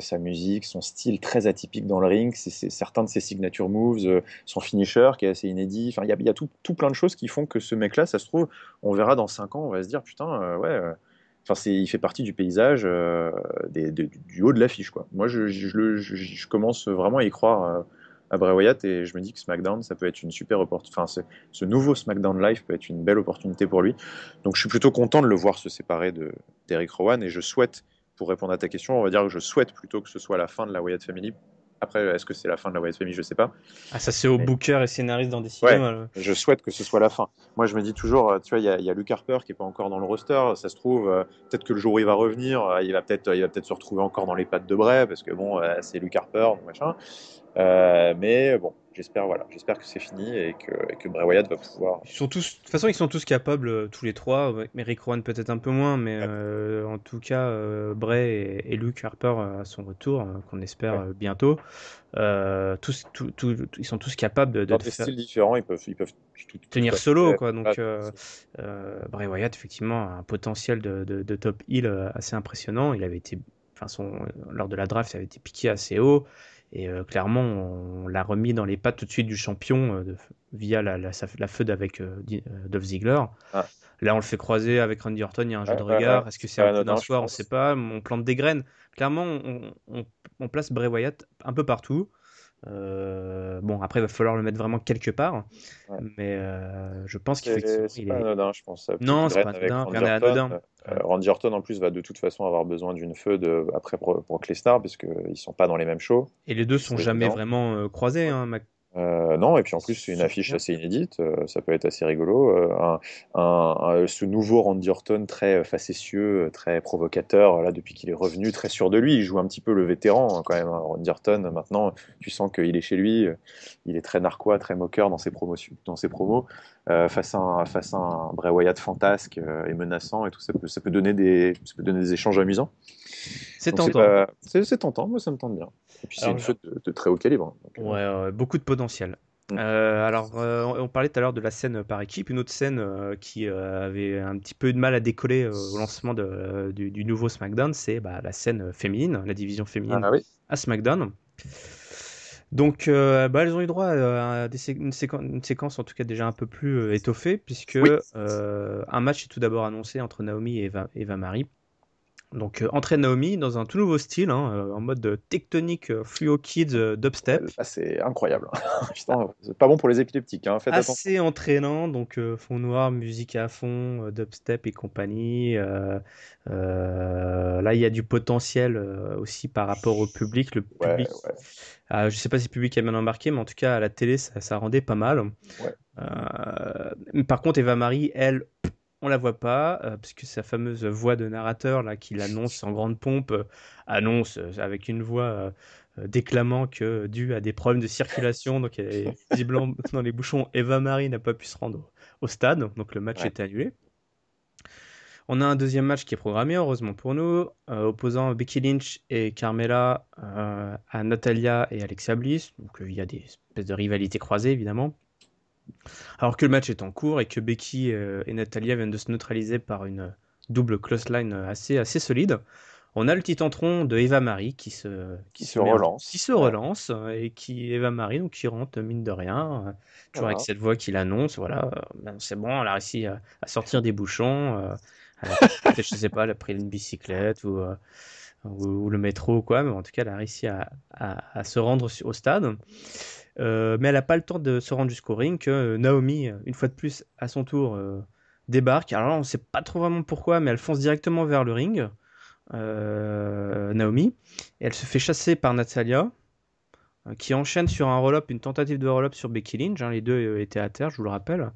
sa musique, son style très atypique dans le ring, c'est certains de ses signature moves, son finisher qui est assez inédit. Enfin, il y a, tout, plein de choses qui font que ce mec-là, ça se trouve, on verra dans 5 ans, on va se dire putain, ouais. Enfin, il fait partie du paysage du haut de l'affiche, quoi. Moi, je, commence vraiment à y croire à Bray Wyatt et je me dis que SmackDown, ça peut être une super opportunité. Enfin, ce, ce, nouveau SmackDown Live peut être une belle opportunité pour lui. Donc, je suis plutôt content de le voir se séparer de d'Eric Rowan et je souhaite, pour répondre à ta question, on va dire que je souhaite plutôt que ce soit la fin de la Wyatt Family. Après, est-ce que c'est la fin de la Wyatt Family Je sais pas. Ah, ça c'est au booker et scénariste dans des Ouais, je souhaite que ce soit la fin. Moi, je me dis toujours, tu vois, il y, a Luke Harper qui est pas encore dans le roster. Ça se trouve, euh, peut-être que le jour où il va revenir, euh, il va peut-être, il va peut-être se retrouver encore dans les pattes de Bray parce que bon, euh, c'est Luke Harper, machin. Euh, mais bon, j'espère voilà, j'espère que c'est fini et que, Bray Wyatt va pouvoir. Ils de toute façon, ils sont tous capables, euh, tous les trois. avec Rowan peut-être un peu moins, mais euh, en tout cas, Bray et, Luke Harper à son retour, qu'on espère bientôt. ils sont tous capables de. différents, ils peuvent, ils peuvent tenir solo, quoi. Donc Bray Wyatt, effectivement, a un potentiel de, top heel assez impressionnant. Il avait été, enfin, son, lors de la draft, il avait été piqué assez haut. Et euh, clairement, on l'a remis dans les pattes tout de suite du champion euh, via la, la, feud avec euh, Dolph Ziegler ah. Là, on le fait croiser avec Randy Orton, il y a un jeu de regard. Est-ce que c'est un coup d'un soir On ne sait pas. On plante des graines. Clairement, on, on place Bray Wyatt un peu partout. Euh, bon, après, il va falloir le mettre vraiment quelque part. Mais euh, je pense qu'il C'est pas anodin, je pense. non, c'est pas anodin. Euh, Randy Orton. en plus, va de toute façon avoir besoin d'une feu de... après Brock Lesnar, parce qu'ils sont pas dans les mêmes shows. Et les deux sont jamais vraiment croisés. Hein. Euh, non, et puis en plus, c'est une affiche assez inédite, euh, ça peut être assez rigolo. Euh, ce nouveau Randy Orton très facétieux, très provocateur, là, depuis qu'il est revenu, très sûr de lui, il joue un petit peu le vétéran hein, quand même. Hein, Randy Orton, maintenant, tu sens qu'il est chez lui, il est très narquois, très moqueur dans ses, dans ses promos. face, à un, face à un Bray Wyatt fantasque et menaçant, et ça peut, ça peut donner des échanges amusants. C'est tentant. C'est tentant, moi ça me tente bien. Et puis c'est une feu de, très haut calibre. Hein, euh, ouais, beaucoup de potentiel. Mm. Euh, alors, euh, on parlait tout à l'heure de la scène par équipe, une autre scène qui avait un petit peu de mal à décoller au lancement de, du, nouveau SmackDown, c'est bah, la scène féminine, la division féminine ah, bah à SmackDown. Donc, bah, elles ont eu droit à une, séquence en tout cas déjà un peu plus étoffée, puisque un match est tout d'abord annoncé entre Naomi et Eva Marie. Donc, euh, entraîne Naomi dans un tout nouveau style, hein, euh, en mode euh, tectonique fluo kids dubstep. Ah, c'est incroyable. (laughs) Putain, pas bon pour les épileptiques. Hein. Assez entraînant, donc fond noir, musique à fond, dubstep et compagnie. là, il y a du potentiel aussi par rapport au public. Le public ah, je sais pas si le public a bien embarqué, mais en tout cas à la télé, ça, rendait pas mal. par contre, Eva Marie, elle, on la voit pas, euh, parce que sa fameuse voix de narrateur là qui l'annonce en grande pompe, euh, annonce euh, avec une voix déclamant que dû à des problèmes de circulation, donc (laughs) dans les bouchons, Eva Marie n'a pas pu se rendre au, stade, donc le match est annulé. On a un deuxième match qui est programmé, heureusement pour nous, opposant Becky Lynch et Carmela à Natalia et Alexa Bliss. Donc il y a des espèces de rivalités croisées évidemment. Alors que le match est en cours et que Becky euh, et Natalia viennent de se neutraliser par une double close line assez, assez solide, on a le titantron de Eva Marie qui se, qui, se, relance. Qui se relance euh, et qui Eva Marie donc qui rentre mine de rien, euh, toujours avec cette voix qui l'annonce, voilà, ben, c'est bon, elle a réussi à, sortir des bouchons, je sais pas, elle a pris une bicyclette ou, ou, le métro quoi, mais en tout cas elle a réussi à se rendre au stade. Euh, mais elle n'a pas le temps de se rendre jusqu'au ring que euh, Naomi, euh, une fois de plus, à son tour, débarque. Alors on ne sait pas trop vraiment pourquoi, mais elle fonce directement vers le ring, Naomi. elle se fait chasser par Natalia, qui enchaîne sur un roll-up, une tentative de roll-up sur Becky Lynch. Hein. les deux étaient à terre, je vous le rappelle.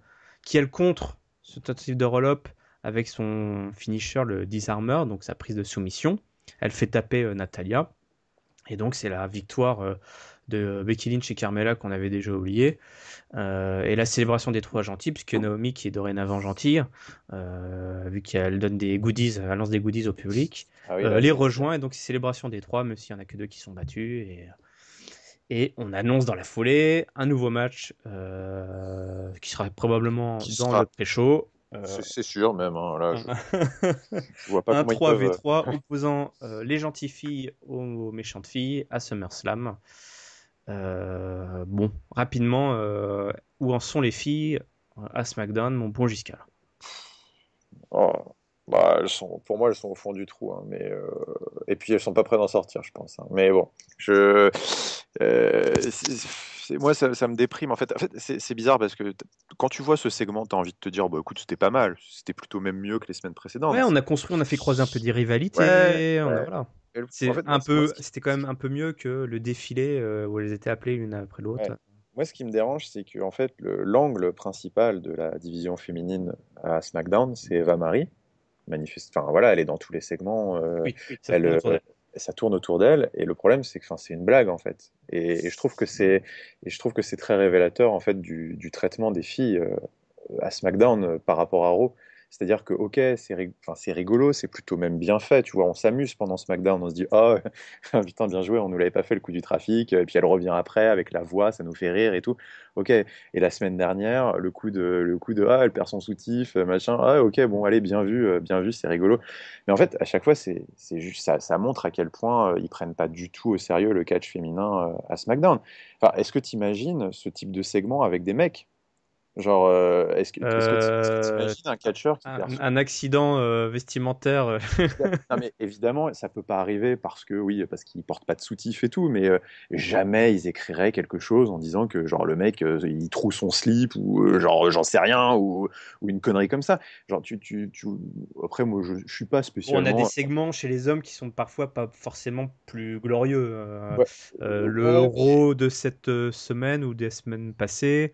Qui elle contre ce tentative de roll-up avec son finisher, le Disarmer, donc sa prise de soumission. Elle fait taper Natalia. Et donc, c'est la victoire de Becky Lynch et Carmela qu'on avait déjà oublié. Euh, et la célébration des trois gentils, puisque oh. Naomi, qui est dorénavant gentille, euh, vu qu'elle donne des goodies, elle lance des goodies au public, ah euh, les rejoint. Et donc, c'est célébration des trois, même s'il n'y en a que deux qui sont battus. Et, on annonce dans la foulée un nouveau match qui sera probablement dans le pré-show. C'est sûr, même. Hein, (laughs) un 3v3 opposant les gentilles filles aux méchantes filles à SummerSlam. Euh, bon, rapidement, euh, où en sont les filles à SmackDown, mon bon Giscard oh, bah, elles sont, Pour moi, elles sont au fond du trou. Hein, mais, euh, et puis, elles sont pas prêtes d'en sortir, je pense. Hein. Mais bon, je, moi, ça, me déprime. En fait, c'est bizarre parce que quand tu vois ce segment, tu as envie de te dire bah, écoute, c'était pas mal. C'était plutôt même mieux que les semaines précédentes. Ouais, on a construit, on a fait croiser un peu des rivalités. Voilà c'était quand même un peu mieux que le défilé euh, où elles étaient appelées l'une après l'autre. Moi, ce qui me dérange, c'est que en fait, l'angle principal de la division féminine à SmackDown, c'est Eva Marie. Manifeste. voilà, elle est dans tous les segments. Euh, euh, ça, tourne autour d'elle. Et le problème, c'est que, c'est une blague en fait. Et, je trouve que c'est, je trouve que c'est très révélateur en fait du, traitement des filles à SmackDown par rapport à Raw. C'est-à-dire que, ok, c'est rigolo, c'est plutôt même bien fait. Tu vois, on s'amuse pendant SmackDown, on se dit, oh, (laughs) putain, bien joué, on nous l'avait pas fait le coup du trafic. Et puis elle revient après avec la voix, ça nous fait rire et tout. Ok. Et la semaine dernière, le coup de, le coup de, ah, elle perd son soutif, euh, machin. Ah, ok, bon, allez, bien vu, euh, bien vu, c'est rigolo. Mais en fait, à chaque fois, c'est juste, ça, ça montre à quel point euh, ils prennent pas du tout au sérieux le catch féminin à SmackDown. Enfin, est-ce que tu imagines ce type de segment avec des mecs Genre, euh, est-ce que tu euh, t'imagines un catcheur un, accident euh, vestimentaire (laughs) Non, mais évidemment, ça peut pas arriver parce que oui, parce qu'ils portent pas de soutif et tout, mais jamais ils écriraient quelque chose en disant que genre le mec il trouve son slip ou genre j'en sais rien ou, une connerie comme ça. Genre tu, tu, après moi je, suis pas spécialement. on a des segments chez les hommes qui sont parfois pas forcément plus glorieux. Hein. le héros de cette semaine ou des semaines passées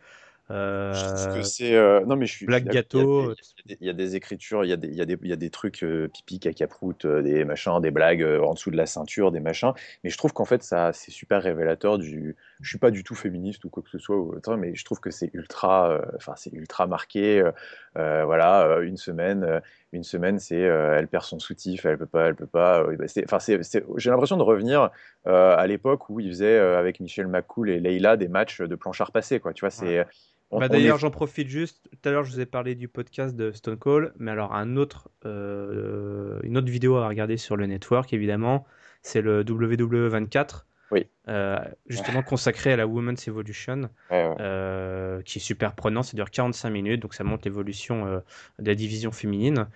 je Je que euh, c'est. Euh, non, mais je suis. Gâteau. Euh, il y, a des écritures, il y a des, trucs pipi, cacaproute, des machins, des blagues en dessous de la ceinture, des machins. Mais je trouve qu'en fait, ça, c'est super révélateur du. Je suis pas du tout féministe ou quoi que ce soit, mais je trouve que c'est ultra. Enfin, c'est ultra marqué. voilà, une semaine. une semaine, c'est elle perd son soutif, elle peut pas, elle peut pas. Bah, enfin, j'ai l'impression de revenir à l'époque où il faisait avec Michel McCool et Leila des matchs de planchard passé, quoi. Tu vois, c'est bah, d'ailleurs, j'en profite juste. Tout à l'heure, je vous ai parlé du podcast de Stone Cold, mais alors un autre, euh, une autre vidéo à regarder sur le network, évidemment, c'est le WWE 24. Oui. Euh, justement consacré à la Women's Evolution, euh, qui est super prenant, ça dure 45 minutes, donc ça montre l'évolution de la division féminine.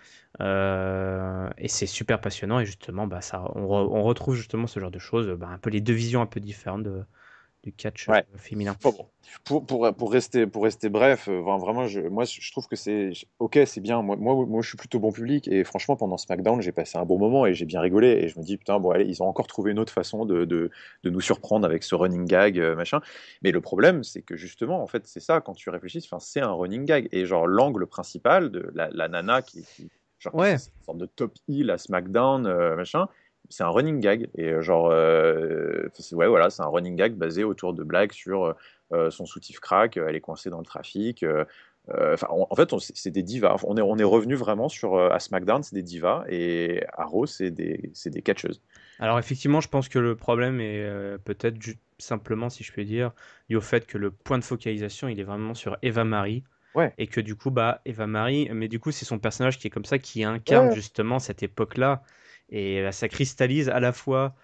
et c'est super passionnant, et justement, bah, ça, on, retrouve justement ce genre de choses, bah, un peu les deux visions un peu différentes de, du catch euh, féminin. bon. Pour, pour, pour, rester, pour rester bref, euh, vraiment, je, moi, je trouve que c'est ok, c'est bien. Moi, moi, je suis plutôt bon public et franchement, pendant SmackDown, j'ai passé un bon moment et j'ai bien rigolé. Et je me dis, putain, bon, allez, ils ont encore trouvé une autre façon de, de, de nous surprendre avec ce running gag, euh, machin. Mais le problème, c'est que justement, en fait, c'est ça, quand tu réfléchis, c'est un running gag. Et genre, l'angle principal de la, nana qui, genre, ouais. est une sorte de top heel à SmackDown, machin c'est un running gag. Et euh, genre, euh, ouais, voilà, c'est un running gag basé autour de blagues sur euh, son soutif crack, elle est coincée dans le trafic. en fait, c'est des divas. On est, on est revenu vraiment sur à SmackDown, c'est des divas, et à Raw, c'est des, des catcheuses. Alors effectivement, je pense que le problème est peut-être simplement, si je peux dire, lié au fait que le point de focalisation, il est vraiment sur Eva Marie. Et que du coup, bah, Eva Marie, mais du coup, c'est son personnage qui est comme ça, qui incarne justement cette époque-là. Et euh, ça cristallise à la fois.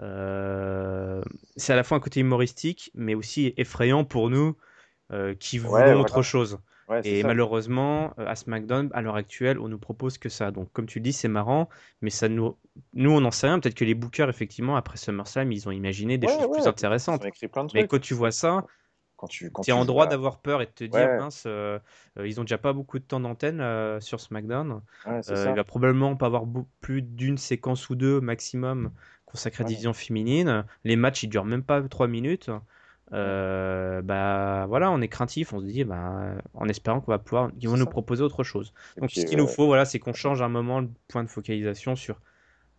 Euh, c'est à la fois un côté humoristique, mais aussi effrayant pour nous euh, qui voulons autre chose. et malheureusement, à SmackDown, à l'heure actuelle, on nous propose que ça. Donc, comme tu le dis, c'est marrant, mais ça nous, nous on n'en sait rien. Peut-être que les bookers, effectivement, après SummerSlam, ils ont imaginé des choses plus intéressantes. mais quand tu vois ça, tu es en droit d'avoir peur et de te dire mince, euh, euh, ils ont déjà pas beaucoup de temps d'antenne euh, sur SmackDown. il va probablement pas avoir plus d'une séquence ou deux maximum consacrée à division féminine. Les matchs ils durent même pas trois minutes. bah voilà, on est craintif, on se dit bah, en espérant qu'on va pouvoir, ils vont nous proposer autre chose. Donc ce qu'il nous faut voilà, c'est qu'on change un moment le point de focalisation sur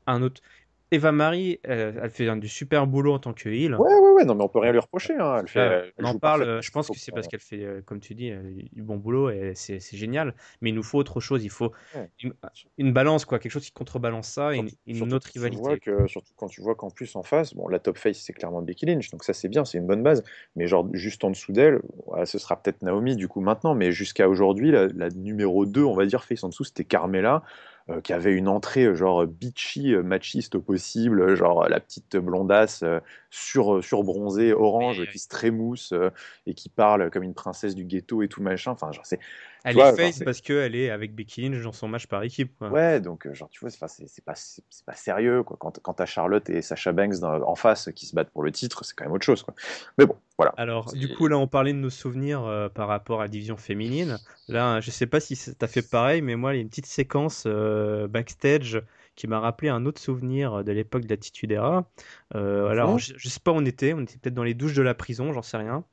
un autre. Eva Marie, euh, elle, fait du super boulot en tant que heal. Ouais, ouais, ouais, non, mais on peut rien lui reprocher. Hein. Elle on en parle, je pense que c'est parce qu'elle fait, euh, comme tu dis, euh, du bon boulot et c'est génial. Mais il nous faut autre chose, il faut une, balance, quoi, quelque chose qui contrebalance ça et une, autre rivalité. Vois que, surtout quand tu vois qu'en plus en face, bon, la top face c'est clairement Becky Lynch, donc ça c'est bien, c'est une bonne base. Mais genre juste en dessous d'elle, ce sera peut-être Naomi du coup maintenant, mais jusqu'à aujourd'hui, la, la, numéro 2, on va dire, face en dessous, c'était Carmela. Euh, qui avait une entrée euh, genre bitchy, euh, machiste au possible, genre la petite blondasse sur, euh, surbronzée, orange, qui se trémousse euh, et qui parle comme une princesse du ghetto et tout machin. Enfin, genre, c'est. Elle est face parce qu'elle est avec Becky Lynch dans son match par équipe. Ouais, donc, euh, genre, tu vois, c'est pas, pas, sérieux. Quand, t'as Charlotte et Sacha Banks en face qui se battent pour le titre, c'est quand même autre chose. Mais bon, voilà. Alors, du coup, là, on parlait de nos souvenirs par rapport à la division féminine. Là, je sais pas si t'as fait pareil, mais moi, il y a une petite séquence backstage qui m'a rappelé un autre souvenir euh, de l'époque d'Attitudera. Euh, alors, mhm. je, ne sais pas, où on était, on était peut-être dans les douches de la prison, j'en sais rien.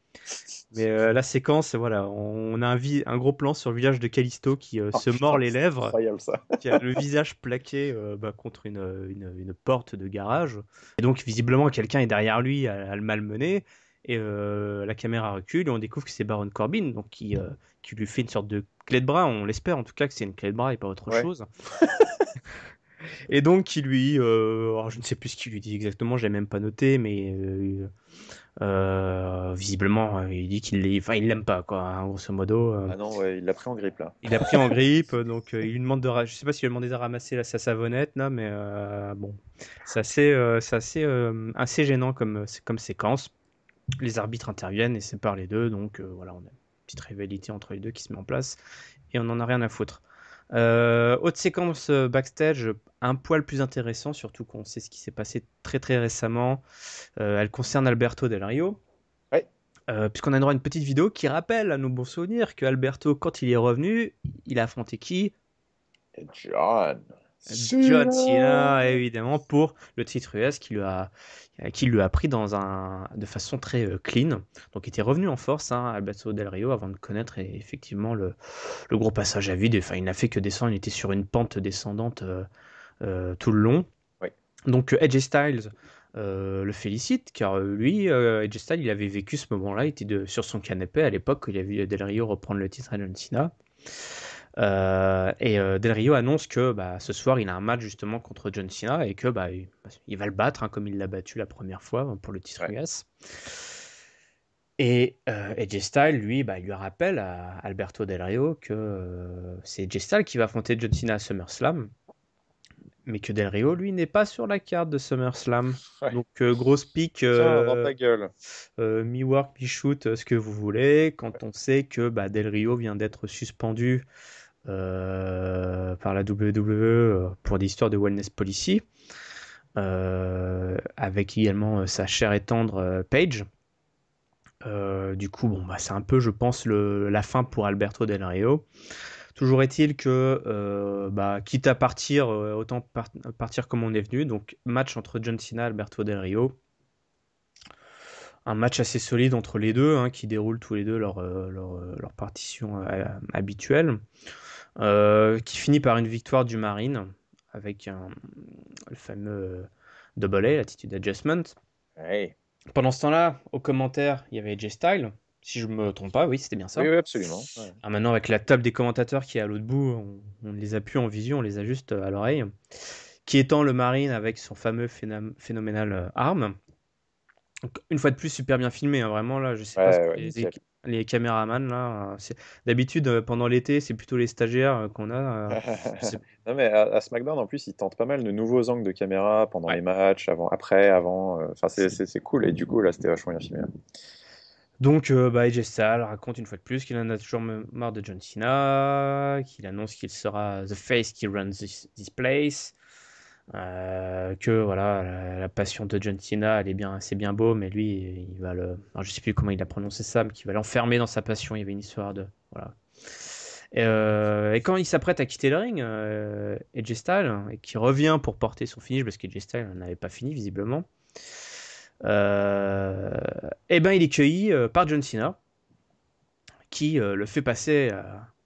Mais euh, la séquence, voilà, on a un, un, gros plan sur le village de Callisto qui euh, oh, se mord les lèvres, ça. (laughs) qui a le visage plaqué bah, contre une, une, porte de garage. Et donc, visiblement, quelqu'un est derrière lui à, le malmener. Et la caméra recule et on découvre que c'est Baron Corbin donc qui, qui lui fait une sorte de clé de bras. On l'espère en tout cas que c'est une clé de bras et pas autre ouais. chose. (laughs) Et donc, qui lui. Euh, alors, je ne sais plus ce qu'il lui dit exactement, je l'ai même pas noté, mais. Euh, euh, visiblement, il dit qu'il l'aime l'aime pas, quoi, hein, grosso modo. Ah non, il l'a pris en grippe, là. Il l'a pris en (laughs) grippe, donc il lui demande de. Je sais pas s'il si lui a demandé de ramasser sa savonnette, là, mais bon. C'est assez, assez, gênant comme, séquence. Les arbitres interviennent et séparent les deux, donc voilà, on a une petite rivalité entre les deux qui se met en place et on n'en a rien à foutre. Euh, autre séquence euh, backstage, un poil plus intéressant, surtout qu'on sait ce qui s'est passé très très récemment. Euh, elle concerne Alberto Del Rio. Euh, puisqu'on a droit une petite vidéo qui rappelle à nos bons souvenirs que Alberto, quand il est revenu, il a affronté qui John. John évidemment, pour le titre US qui lui a, qui lui a pris dans un, de façon très euh, clean. Donc, il était revenu en force, hein, Alberto Del Rio, avant de connaître effectivement le, le gros passage à vide. Enfin, il n'a fait que descendre, il était sur une pente descendante euh, euh, tout le long. Donc, Edge Styles. le félicite car lui, Edge Styles, il avait vécu ce moment-là, il était de, sur son canapé à l'époque il a vu Del Rio reprendre le titre à John euh, et euh, Del Rio annonce que bah, ce soir, il a un match justement contre John Cena et que bah, il, va le battre hein, comme il l'a battu la première fois hein, pour le titre Gas US. Et euh, style lui, bah, lui rappelle à Alberto Del Rio que euh, c'est AJ Styles qui va affronter John Cena à SummerSlam, mais que Del Rio, lui, n'est pas sur la carte de SummerSlam. Donc, grosse pique. mi-work, mi-shoot, ce que vous voulez, quand on sait que bah, Del Rio vient d'être suspendu euh, par la WWE euh, pour des histoires de wellness policy, euh, avec également sa chère et tendre Page. du coup, bon, bah, c'est un peu, je pense, la fin pour Alberto Del Rio. Toujours est-il que, bah, quitte à partir, autant partir comme on est venu. Donc, match entre John Cena et Alberto Del Rio. Un match assez solide entre les deux, hein, qui déroulent tous les deux leur, partition habituelle. Euh, qui finit par une victoire du Marine avec le fameux double A, l'attitude adjustment. Pendant ce temps-là, aux commentaires, il y avait Jay Style, si je me trompe pas, oui, c'était bien ça. Oui, absolument. Ah, maintenant, avec la table des commentateurs qui est à l'autre bout, on, ne les a plus en vision, on les a juste euh, à l'oreille. Qui étend le Marine avec son fameux phénoménal euh, arme. une fois de plus, super bien filmé, hein, vraiment là. Je sais les, les caméramans là. Euh, d'habitude, euh, pendant l'été, c'est plutôt les stagiaires euh, qu'on a. (laughs) Non, mais à, SmackDown, en plus, ils tentent pas mal de nouveaux angles de caméra pendant les matchs, avant, après, avant. Enfin, c'est- cool. Et du coup, là, c'était vachement bien Donc, euh, bah, raconte une fois de plus qu'il en a toujours marre de John Cena, qu'il annonce qu'il sera the face qui runs this place. Euh, que voilà, la, passion de John Cena, elle est bien, c'est bien beau, mais lui, il va le, je sais plus comment il a prononcé ça, mais qui va l'enfermer dans sa passion. Il y avait une histoire de, voilà. Et, euh, quand il s'apprête à quitter le ring, euh, Style, et qui revient pour porter son finish parce Edge Style n'avait pas fini visiblement, et euh, eh ben il est cueilli par John Cena, qui le fait passer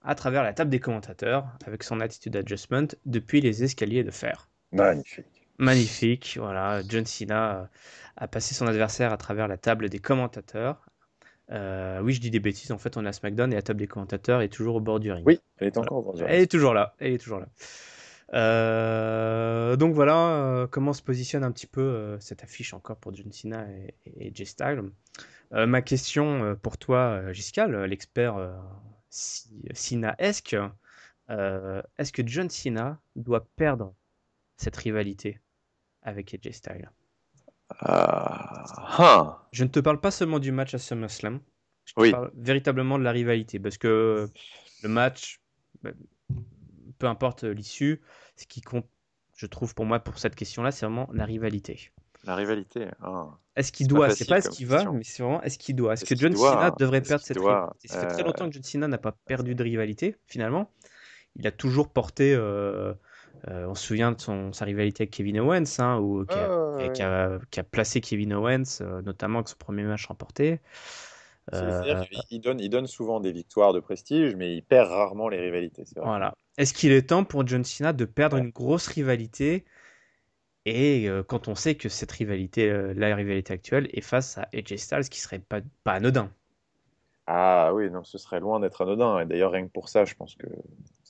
à travers la table des commentateurs avec son attitude adjustment depuis les escaliers de fer. Magnifique. Magnifique, voilà. John Cena euh, a passé son adversaire à travers la table des commentateurs. Euh, oui, je dis des bêtises. En fait, on a à SmackDown et la table des commentateurs est toujours au bord du ring. Oui, elle est encore au bord du ring. Elle est toujours là. Elle est toujours là. Euh, donc voilà comment se positionne un petit peu cette affiche encore pour John Cena et, Jay Styles. ma question pour toi, Giscal, l'expert Cena-esque, est-ce que John Cena doit perdre cette rivalité avec AJ Styles. Ah, ah. Je ne te parle pas seulement du match à SummerSlam. Je parle véritablement de la rivalité parce que le match, bah, peu importe euh, l'issue, ce qui compte, je trouve pour moi pour cette question-là, c'est vraiment la rivalité. La rivalité. Ah. Est-ce qu'il doit C'est pas est-ce qu'il va, mais c'est vraiment est-ce qu'il doit. Est-ce que John Cena devrait perdre cette rivalité Ça fait très longtemps que John Cena n'a pas perdu euh. de rivalité finalement. Il a toujours porté euh, euh, on se souvient de son, sa rivalité avec Kevin Owens, hein, ah, qui, a, placé Kevin Owens, euh, notamment avec son premier match remporté. Euh... Il, donne, il donne souvent des victoires de prestige, mais il perd rarement les rivalités. Est voilà. Est-ce qu'il est temps pour John Cena de perdre une grosse rivalité Et euh, quand on sait que cette rivalité, la rivalité actuelle, est face à AJ Styles, qui serait pas, pas anodin. Ah oui, non, ce serait loin d'être anodin. Et d'ailleurs, rien que pour ça, je pense que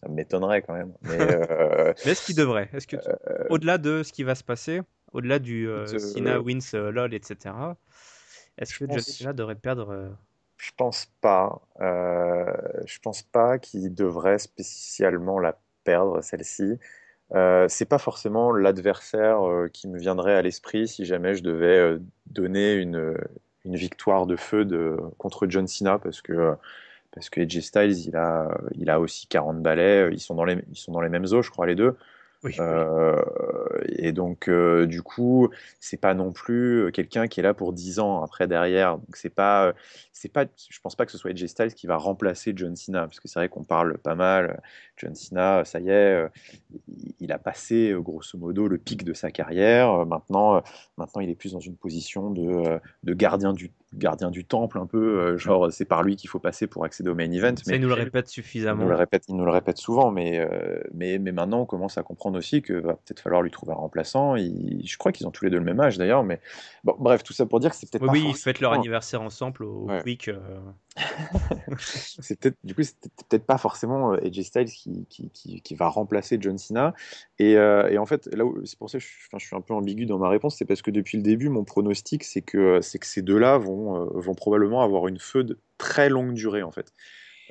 ça m'étonnerait quand même. Mais, (laughs) euh, est-ce qu'il devrait Est-ce que euh, au-delà de ce qui va se passer, au-delà du euh, Sina wins lol etc. Est-ce que John Cena devrait perdre Je pense pas. je pense pas qu'il devrait spécialement la perdre celle-ci. c'est pas forcément l'adversaire qui me viendrait à l'esprit si jamais je devais donner une, une victoire de feu de, contre John Cena parce que parce que Edge Styles, il a, il a aussi 40 balais, euh, ils sont dans les, ils sont dans les mêmes eaux, je crois, les deux. Euh, et donc, euh, du coup, c'est pas non plus quelqu'un qui est là pour 10 ans après derrière. Donc, c'est pas, c'est pas, je pense pas que ce soit Edge Styles qui va remplacer John Cena, parce que c'est vrai qu'on parle pas mal. John Cena, ça y est, il a passé grosso modo le pic de sa carrière. Maintenant, maintenant, il est plus dans une position de, de gardien du gardien du temple un peu, euh, genre c'est par lui qu'il faut passer pour accéder au main event. mais il nous le répète suffisamment. Il nous le répète, il nous le répète souvent, mais, euh, mais, mais maintenant on commence à comprendre aussi que va peut-être falloir lui trouver un remplaçant. je crois qu'ils ont tous les deux le même âge d'ailleurs, mais bon, bref, tout ça pour dire que c'est peut-être. Oui, oui ils fêtent leur anniversaire ensemble au week euh. (laughs) du coup, c'est peut-être pas forcément AJ Styles qui, qui, qui, va remplacer John Cena. Et, et en fait, là c'est pour ça que je, suis un peu ambigu dans ma réponse, c'est parce que depuis le début, mon pronostic, c'est que, que ces deux-là vont euh, vont, probablement avoir une feu de très longue durée en fait.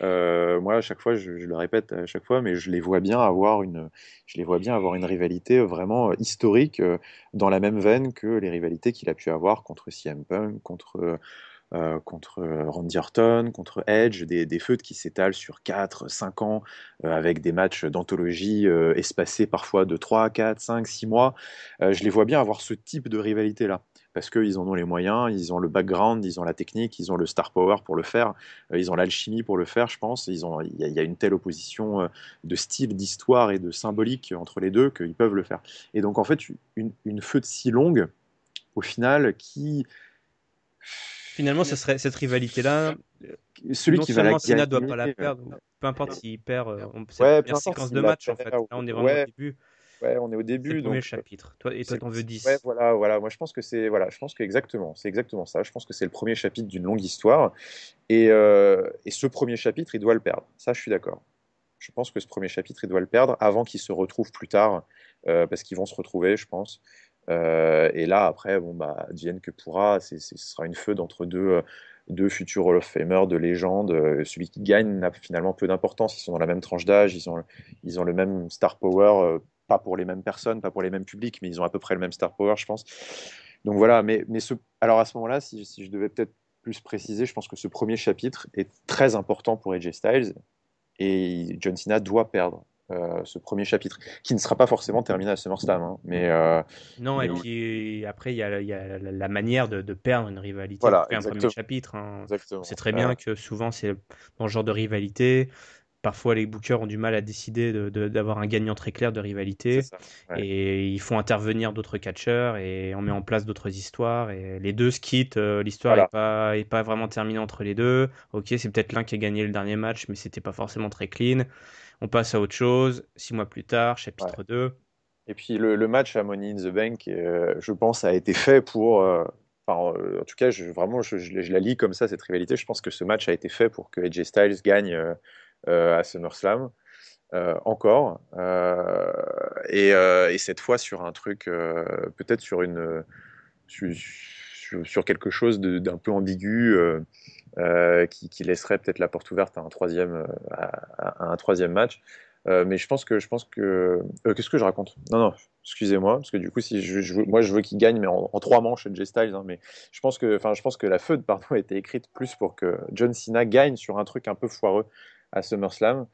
Euh, moi, à chaque fois, je, le répète à chaque fois, mais je les vois bien avoir une, je les vois bien avoir une rivalité vraiment euh, historique dans la même veine que les rivalités qu'il a pu avoir contre CM Punk, contre contre Randy Orton, contre Edge, des, des qui s'étalent sur 4, 5 ans, avec des matchs d'anthologie espacés parfois de 3, 4, 5, 6 mois. je les vois bien avoir ce type de rivalité-là parce qu'ils en ont les moyens, ils ont le background, ils ont la technique, ils ont le star power pour le faire, euh, ils ont l'alchimie pour le faire, je pense. Ils ont, il y, a une telle opposition euh, de style, d'histoire et de symbolique entre les deux qu'ils peuvent le faire. Et donc en fait, une, une feu de si longue, au final, qui finalement, ce serait cette rivalité-là. Celui qui va doit pas la euh, perdre, peu importe s'il perd, on, ouais, séquence de match en fait. Là, on est vraiment au début. Ouais, on est au début. Le premier euh, chapitre. Toi, et toi, t'en veux 10. voilà, voilà. Moi, je pense que c'est, voilà, je pense que exactement, c'est exactement ça. Je pense que c'est le premier chapitre d'une longue histoire. Euh, et, ce premier chapitre, il doit le perdre. Ça, je suis d'accord. Je pense que ce premier chapitre, il doit le perdre avant qu'il se retrouve plus tard, euh, parce qu'ils vont se retrouver, je pense. et là, après, bon, bah, Diane que pourra, ce sera une feu d'entre deux deux futurs Hall of Famer, de légende. Celui qui gagne n'a finalement peu d'importance. Ils sont dans la même tranche d'âge, ils ont, ils ont le même star power pas pour les mêmes personnes, pas pour les mêmes publics, mais ils ont à peu près le même star power, je pense. Donc voilà, mais, mais alors à ce moment-là, si, je devais peut-être plus préciser, je pense que ce premier chapitre est très important pour AJ Styles et John Cena doit perdre. Euh, ce premier chapitre qui ne sera pas forcément terminé à SummerSlam hein, mais euh, non et puis après il y, a, la manière de, perdre une rivalité voilà, un premier chapitre hein. c'est très bien que souvent c'est dans ce genre de rivalité parfois les bookers ont du mal à décider d'avoir un gagnant très clair de rivalité. Et ils font intervenir d'autres catcheurs et on met en place d'autres histoires. Et les deux se quittent, euh, l'histoire n'est pas, vraiment terminée entre les deux. Ok, c'est peut-être l'un qui a gagné le dernier match, mais c'était pas forcément très clean. On passe à autre chose, six mois plus tard, chapitre 2. Et puis le, match à Money in the Bank, euh, je pense, a été fait pour. Euh, en tout cas, je, vraiment, je, la lis comme ça, cette rivalité. Je pense que ce match a été fait pour que AJ Styles gagne euh, à SummerSlam. Euh, encore euh, et, cette fois sur un truc peut-être sur une sur, quelque chose d'un peu ambigu qui, laisserait peut-être la porte ouverte à un troisième, à, un troisième match. mais je pense que je pense que qu'est-ce que je raconte Non non, excusez-moi parce que du coup si moi je veux qu'il gagne mais en, trois manches Jay Styles hein, mais je pense que enfin je pense que la feud, pardon a (laughs) été écrite plus pour que John Cena gagne sur un truc un peu foireux à SummerSlam.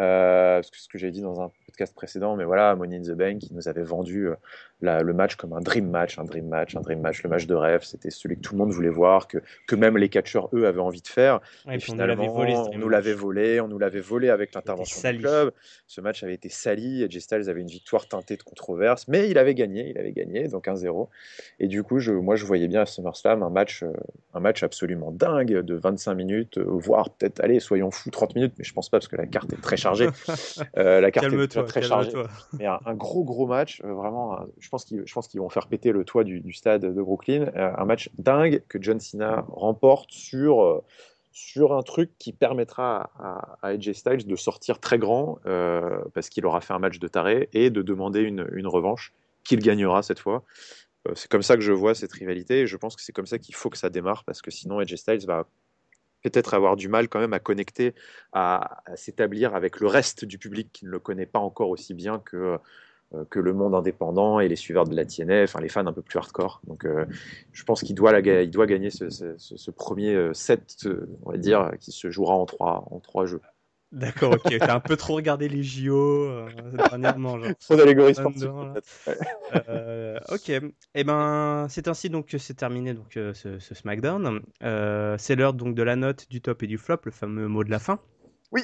Euh, ce que j'ai dit dans un podcast précédent, mais voilà, Money in the Bank, qui nous avait vendu euh, le match comme un dream match, un dream match, un dream match, le match de rêve, c'était celui que tout le monde voulait voir, que, que même les catcheurs, eux, avaient envie de faire. et, finalement, on nous l'avait volé, on nous l'avait volé, avec l'intervention du club. Ce match avait été sali, et Styles avait une victoire teintée de controverse, mais il avait gagné, il avait gagné, donc 1-0. Et du coup, je, moi, je voyais bien à SummerSlam un match, euh, un match absolument dingue de 25 minutes, euh, voire peut-être, allez, soyons fous, 30 minutes, mais je pense pas, parce que la carte est très chère chargé. Euh, la carte est très chargée. Mais un, gros, gros match. Euh, vraiment, je pense qu'ils vont faire péter le toit du, stade de Brooklyn. Euh, un match dingue que John Cena remporte sur sur un truc qui permettra à, à, Styles de sortir très grand parce qu'il aura fait un match de taré et de demander une, revanche qu'il gagnera cette fois. c'est comme ça que je vois cette rivalité et je pense que c'est comme ça qu'il faut que ça démarre parce que sinon AJ Styles va peut-être avoir du mal quand même à connecter, à, s'établir avec le reste du public qui ne le connaît pas encore aussi bien que, euh, que le monde indépendant et les suiveurs de la TNF, enfin les fans un peu plus hardcore. Donc euh, je pense qu'il doit, il doit gagner ce, ce, premier euh, set, on va dire, qui se jouera en trois, en trois jeux. D'accord, ok. T'as un peu trop regardé les JO dernièrement. Euh, Genre. (laughs) Trop d'allégories sportives. Euh, ok. eh ben, c'est ainsi donc que c'est terminé donc euh, ce, SmackDown. c'est l'heure donc de la note, du top et du flop, le fameux mot de la fin. Oui.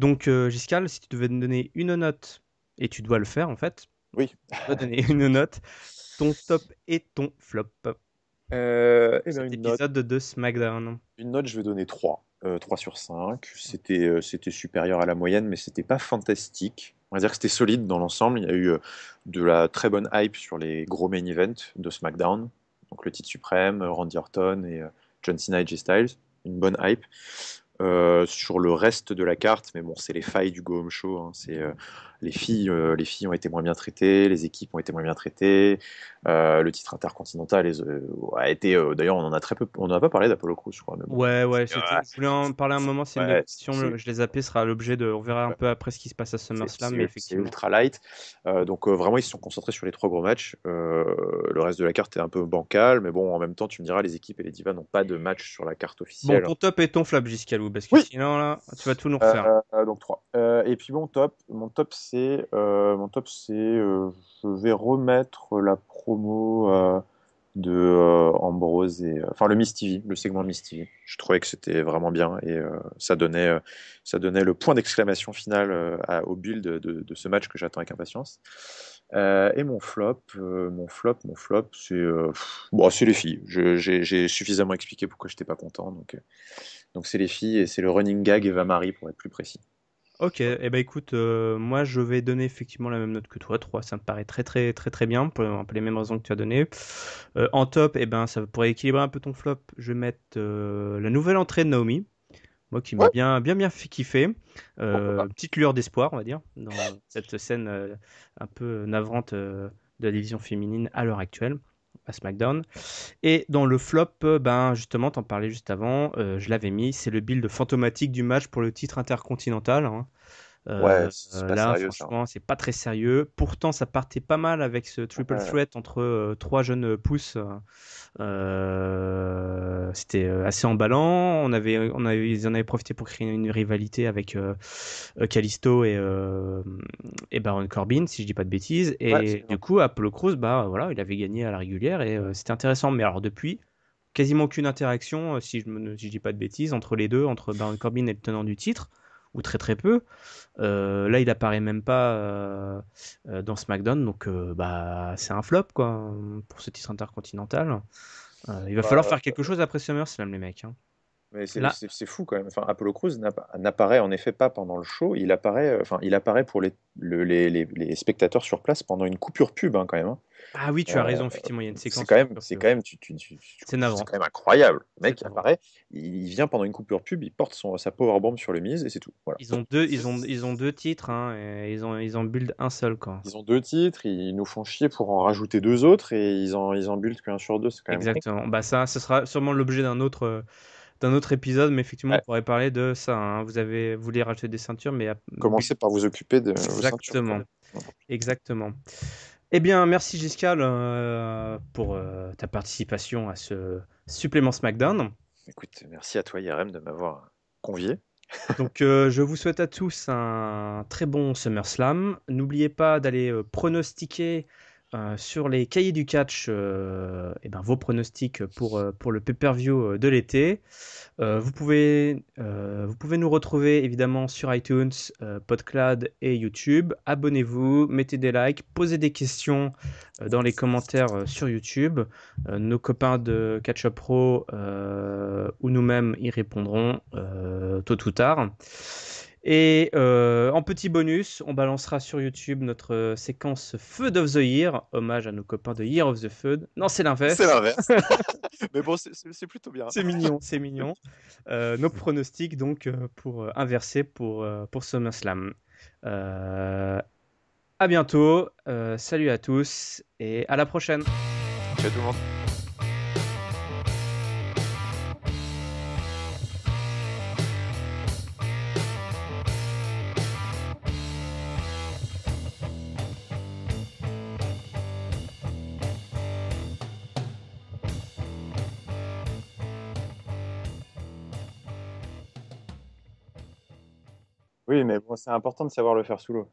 Donc, Giscal, si tu devais me donner une note, et tu dois le faire en fait. Oui. Tu dois donner une note, ton top et ton flop. Euh, eh ben, et épisode de SmackDown. Une note, je vais donner trois. 3 euh, sur 5. Euh, c'était supérieur à la moyenne, mais c'était pas fantastique. On va dire que c'était solide dans l'ensemble. Il y a eu euh, de la très bonne hype sur les gros main events de SmackDown, donc le titre suprême, Randy Orton et John Cena et Styles. Une bonne hype. sur le reste de la carte, mais bon, c'est les failles du Go Home Show. Hein. c'est les filles, euh, les filles ont été moins bien traitées, les équipes ont été moins bien traitées, euh, le titre intercontinental euh, a été. d'ailleurs, on en a très peu, on n'en a pas parlé d'Apollo Cruz. je crois. ouais, ouais. Je voulais en parler un moment. C'est ouais, question. je les appelle, sera l'objet de. On verra un peu après ce qui se passe à SummerSlam, mais effectivement. ultra light. donc vraiment, ils se sont concentrés sur les trois gros matchs. le reste de la carte est un peu bancal, mais bon, en même temps, tu me diras, les équipes et les divas n'ont pas de match sur la carte officielle. Bon, ton top et ton flap, Giscalou, parce que sinon là, tu vas tout nous refaire. donc trois. et puis bon, top, mon top euh, mon top, c'est euh, je vais remettre la promo euh, de Ambrose et enfin le Misty TV, le segment de Miss TV. Je trouvais que c'était vraiment bien et ça donnait ça donnait le point d'exclamation final au build de, ce match que j'attends avec impatience. et mon flop, mon flop, mon flop, c'est bon, c'est les filles. J'ai suffisamment expliqué pourquoi j'étais pas content, donc donc c'est les filles et c'est le running gag Eva Marie pour être plus précis. Ok, et eh ben, écoute, euh, moi je vais donner effectivement la même note que toi, 3, ça me paraît très très très très bien, pour les mêmes raisons que tu as données. Euh, en top, et eh ben ça pourrait équilibrer un peu ton flop, je vais mettre euh, la nouvelle entrée de Naomi, moi qui m'a bien bien bien fait kiffer, petite lueur d'espoir on va dire, dans cette scène un peu navrante de la division féminine à l'heure actuelle. SmackDown. Et dans le flop, euh, ben justement, t'en parlais juste avant, euh, je l'avais mis, c'est le build fantomatique du match pour le titre intercontinental. Hein. Euh, ouais, c'est pas là, sérieux, franchement, c'est pas très sérieux. Pourtant, ça partait pas mal avec ce triple threat entre euh, trois jeunes euh, pousses. C'était assez emballant. On avait, on avait, ils en avaient profité pour créer une rivalité avec Callisto et, Baron Corbin, si je dis pas de bêtises. Et du coup, Apollo Crews, bah voilà, il avait gagné à la régulière et c'était intéressant. Mais alors depuis, quasiment aucune interaction, si je ne si je dis pas de bêtises, entre les deux, entre Baron Corbin et le tenant du titre ou très très peu. Euh, là, il apparaît même pas euh, euh, dans SmackDown, donc bah c'est un flop quoi pour ce titre intercontinental. il va bah, falloir faire quelque chose après SummerSlam, les mecs. Hein. Mais c'est fou quand même. Enfin, Apollo Crews n'apparaît en effet pas pendant le show. Il apparaît, euh, enfin, il apparaît pour les, les, spectateurs sur place pendant une coupure pub hein, quand même. Hein. Ah oui, tu as euh, raison, effectivement, il y a une séquence. C'est quand même, c'est quand même, c'est quand même incroyable. Le mec apparaît, il vient pendant une coupure pub, il porte son, sa powerbomb sur le mise et c'est tout. Ils ont deux, ils ont, ils ont deux titres, hein, et ils ont, ils en build un seul quand. Ils ont deux titres, ils nous font chier pour en rajouter deux autres et ils en, ils en build qu'un sur deux, Exactement. Bah ça, ce sera sûrement l'objet d'un autre. Euh, d'un autre épisode, mais effectivement, on pourrait parler de ça. Hein. Vous avez voulu racheter des ceintures, mais. Commencez par vous occuper de. Exactement. Vos Exactement. Eh bien, merci Giscal euh, pour euh, ta participation à ce supplément SmackDown. Écoute, merci à toi Yarem, de m'avoir convié. (laughs) Donc, euh, je vous souhaite à tous un très bon SummerSlam. N'oubliez pas d'aller pronostiquer euh, sur les cahiers du catch, et euh, eh ben, vos pronostics pour, euh, pour le pay-per-view de l'été. vous, pouvez, vous pouvez nous retrouver évidemment sur iTunes, PodCloud et YouTube. Abonnez-vous, mettez des likes, posez des questions dans les commentaires sur YouTube. nos copains de Catch Up Pro ou nous-mêmes y répondront tôt ou tard. Et euh, en petit bonus, on balancera sur YouTube notre euh, séquence Feud of the Year, hommage à nos copains de Year of the Feud Non, c'est l'inverse. C'est l'inverse. (laughs) Mais bon, c'est plutôt bien. C'est mignon, c'est mignon. Euh, nos pronostics, donc, pour inverser pour, pour SummerSlam. Euh, à bientôt. salut à tous et à la prochaine. Ciao tout le monde. mais bon, c'est important de savoir le faire sous l'eau.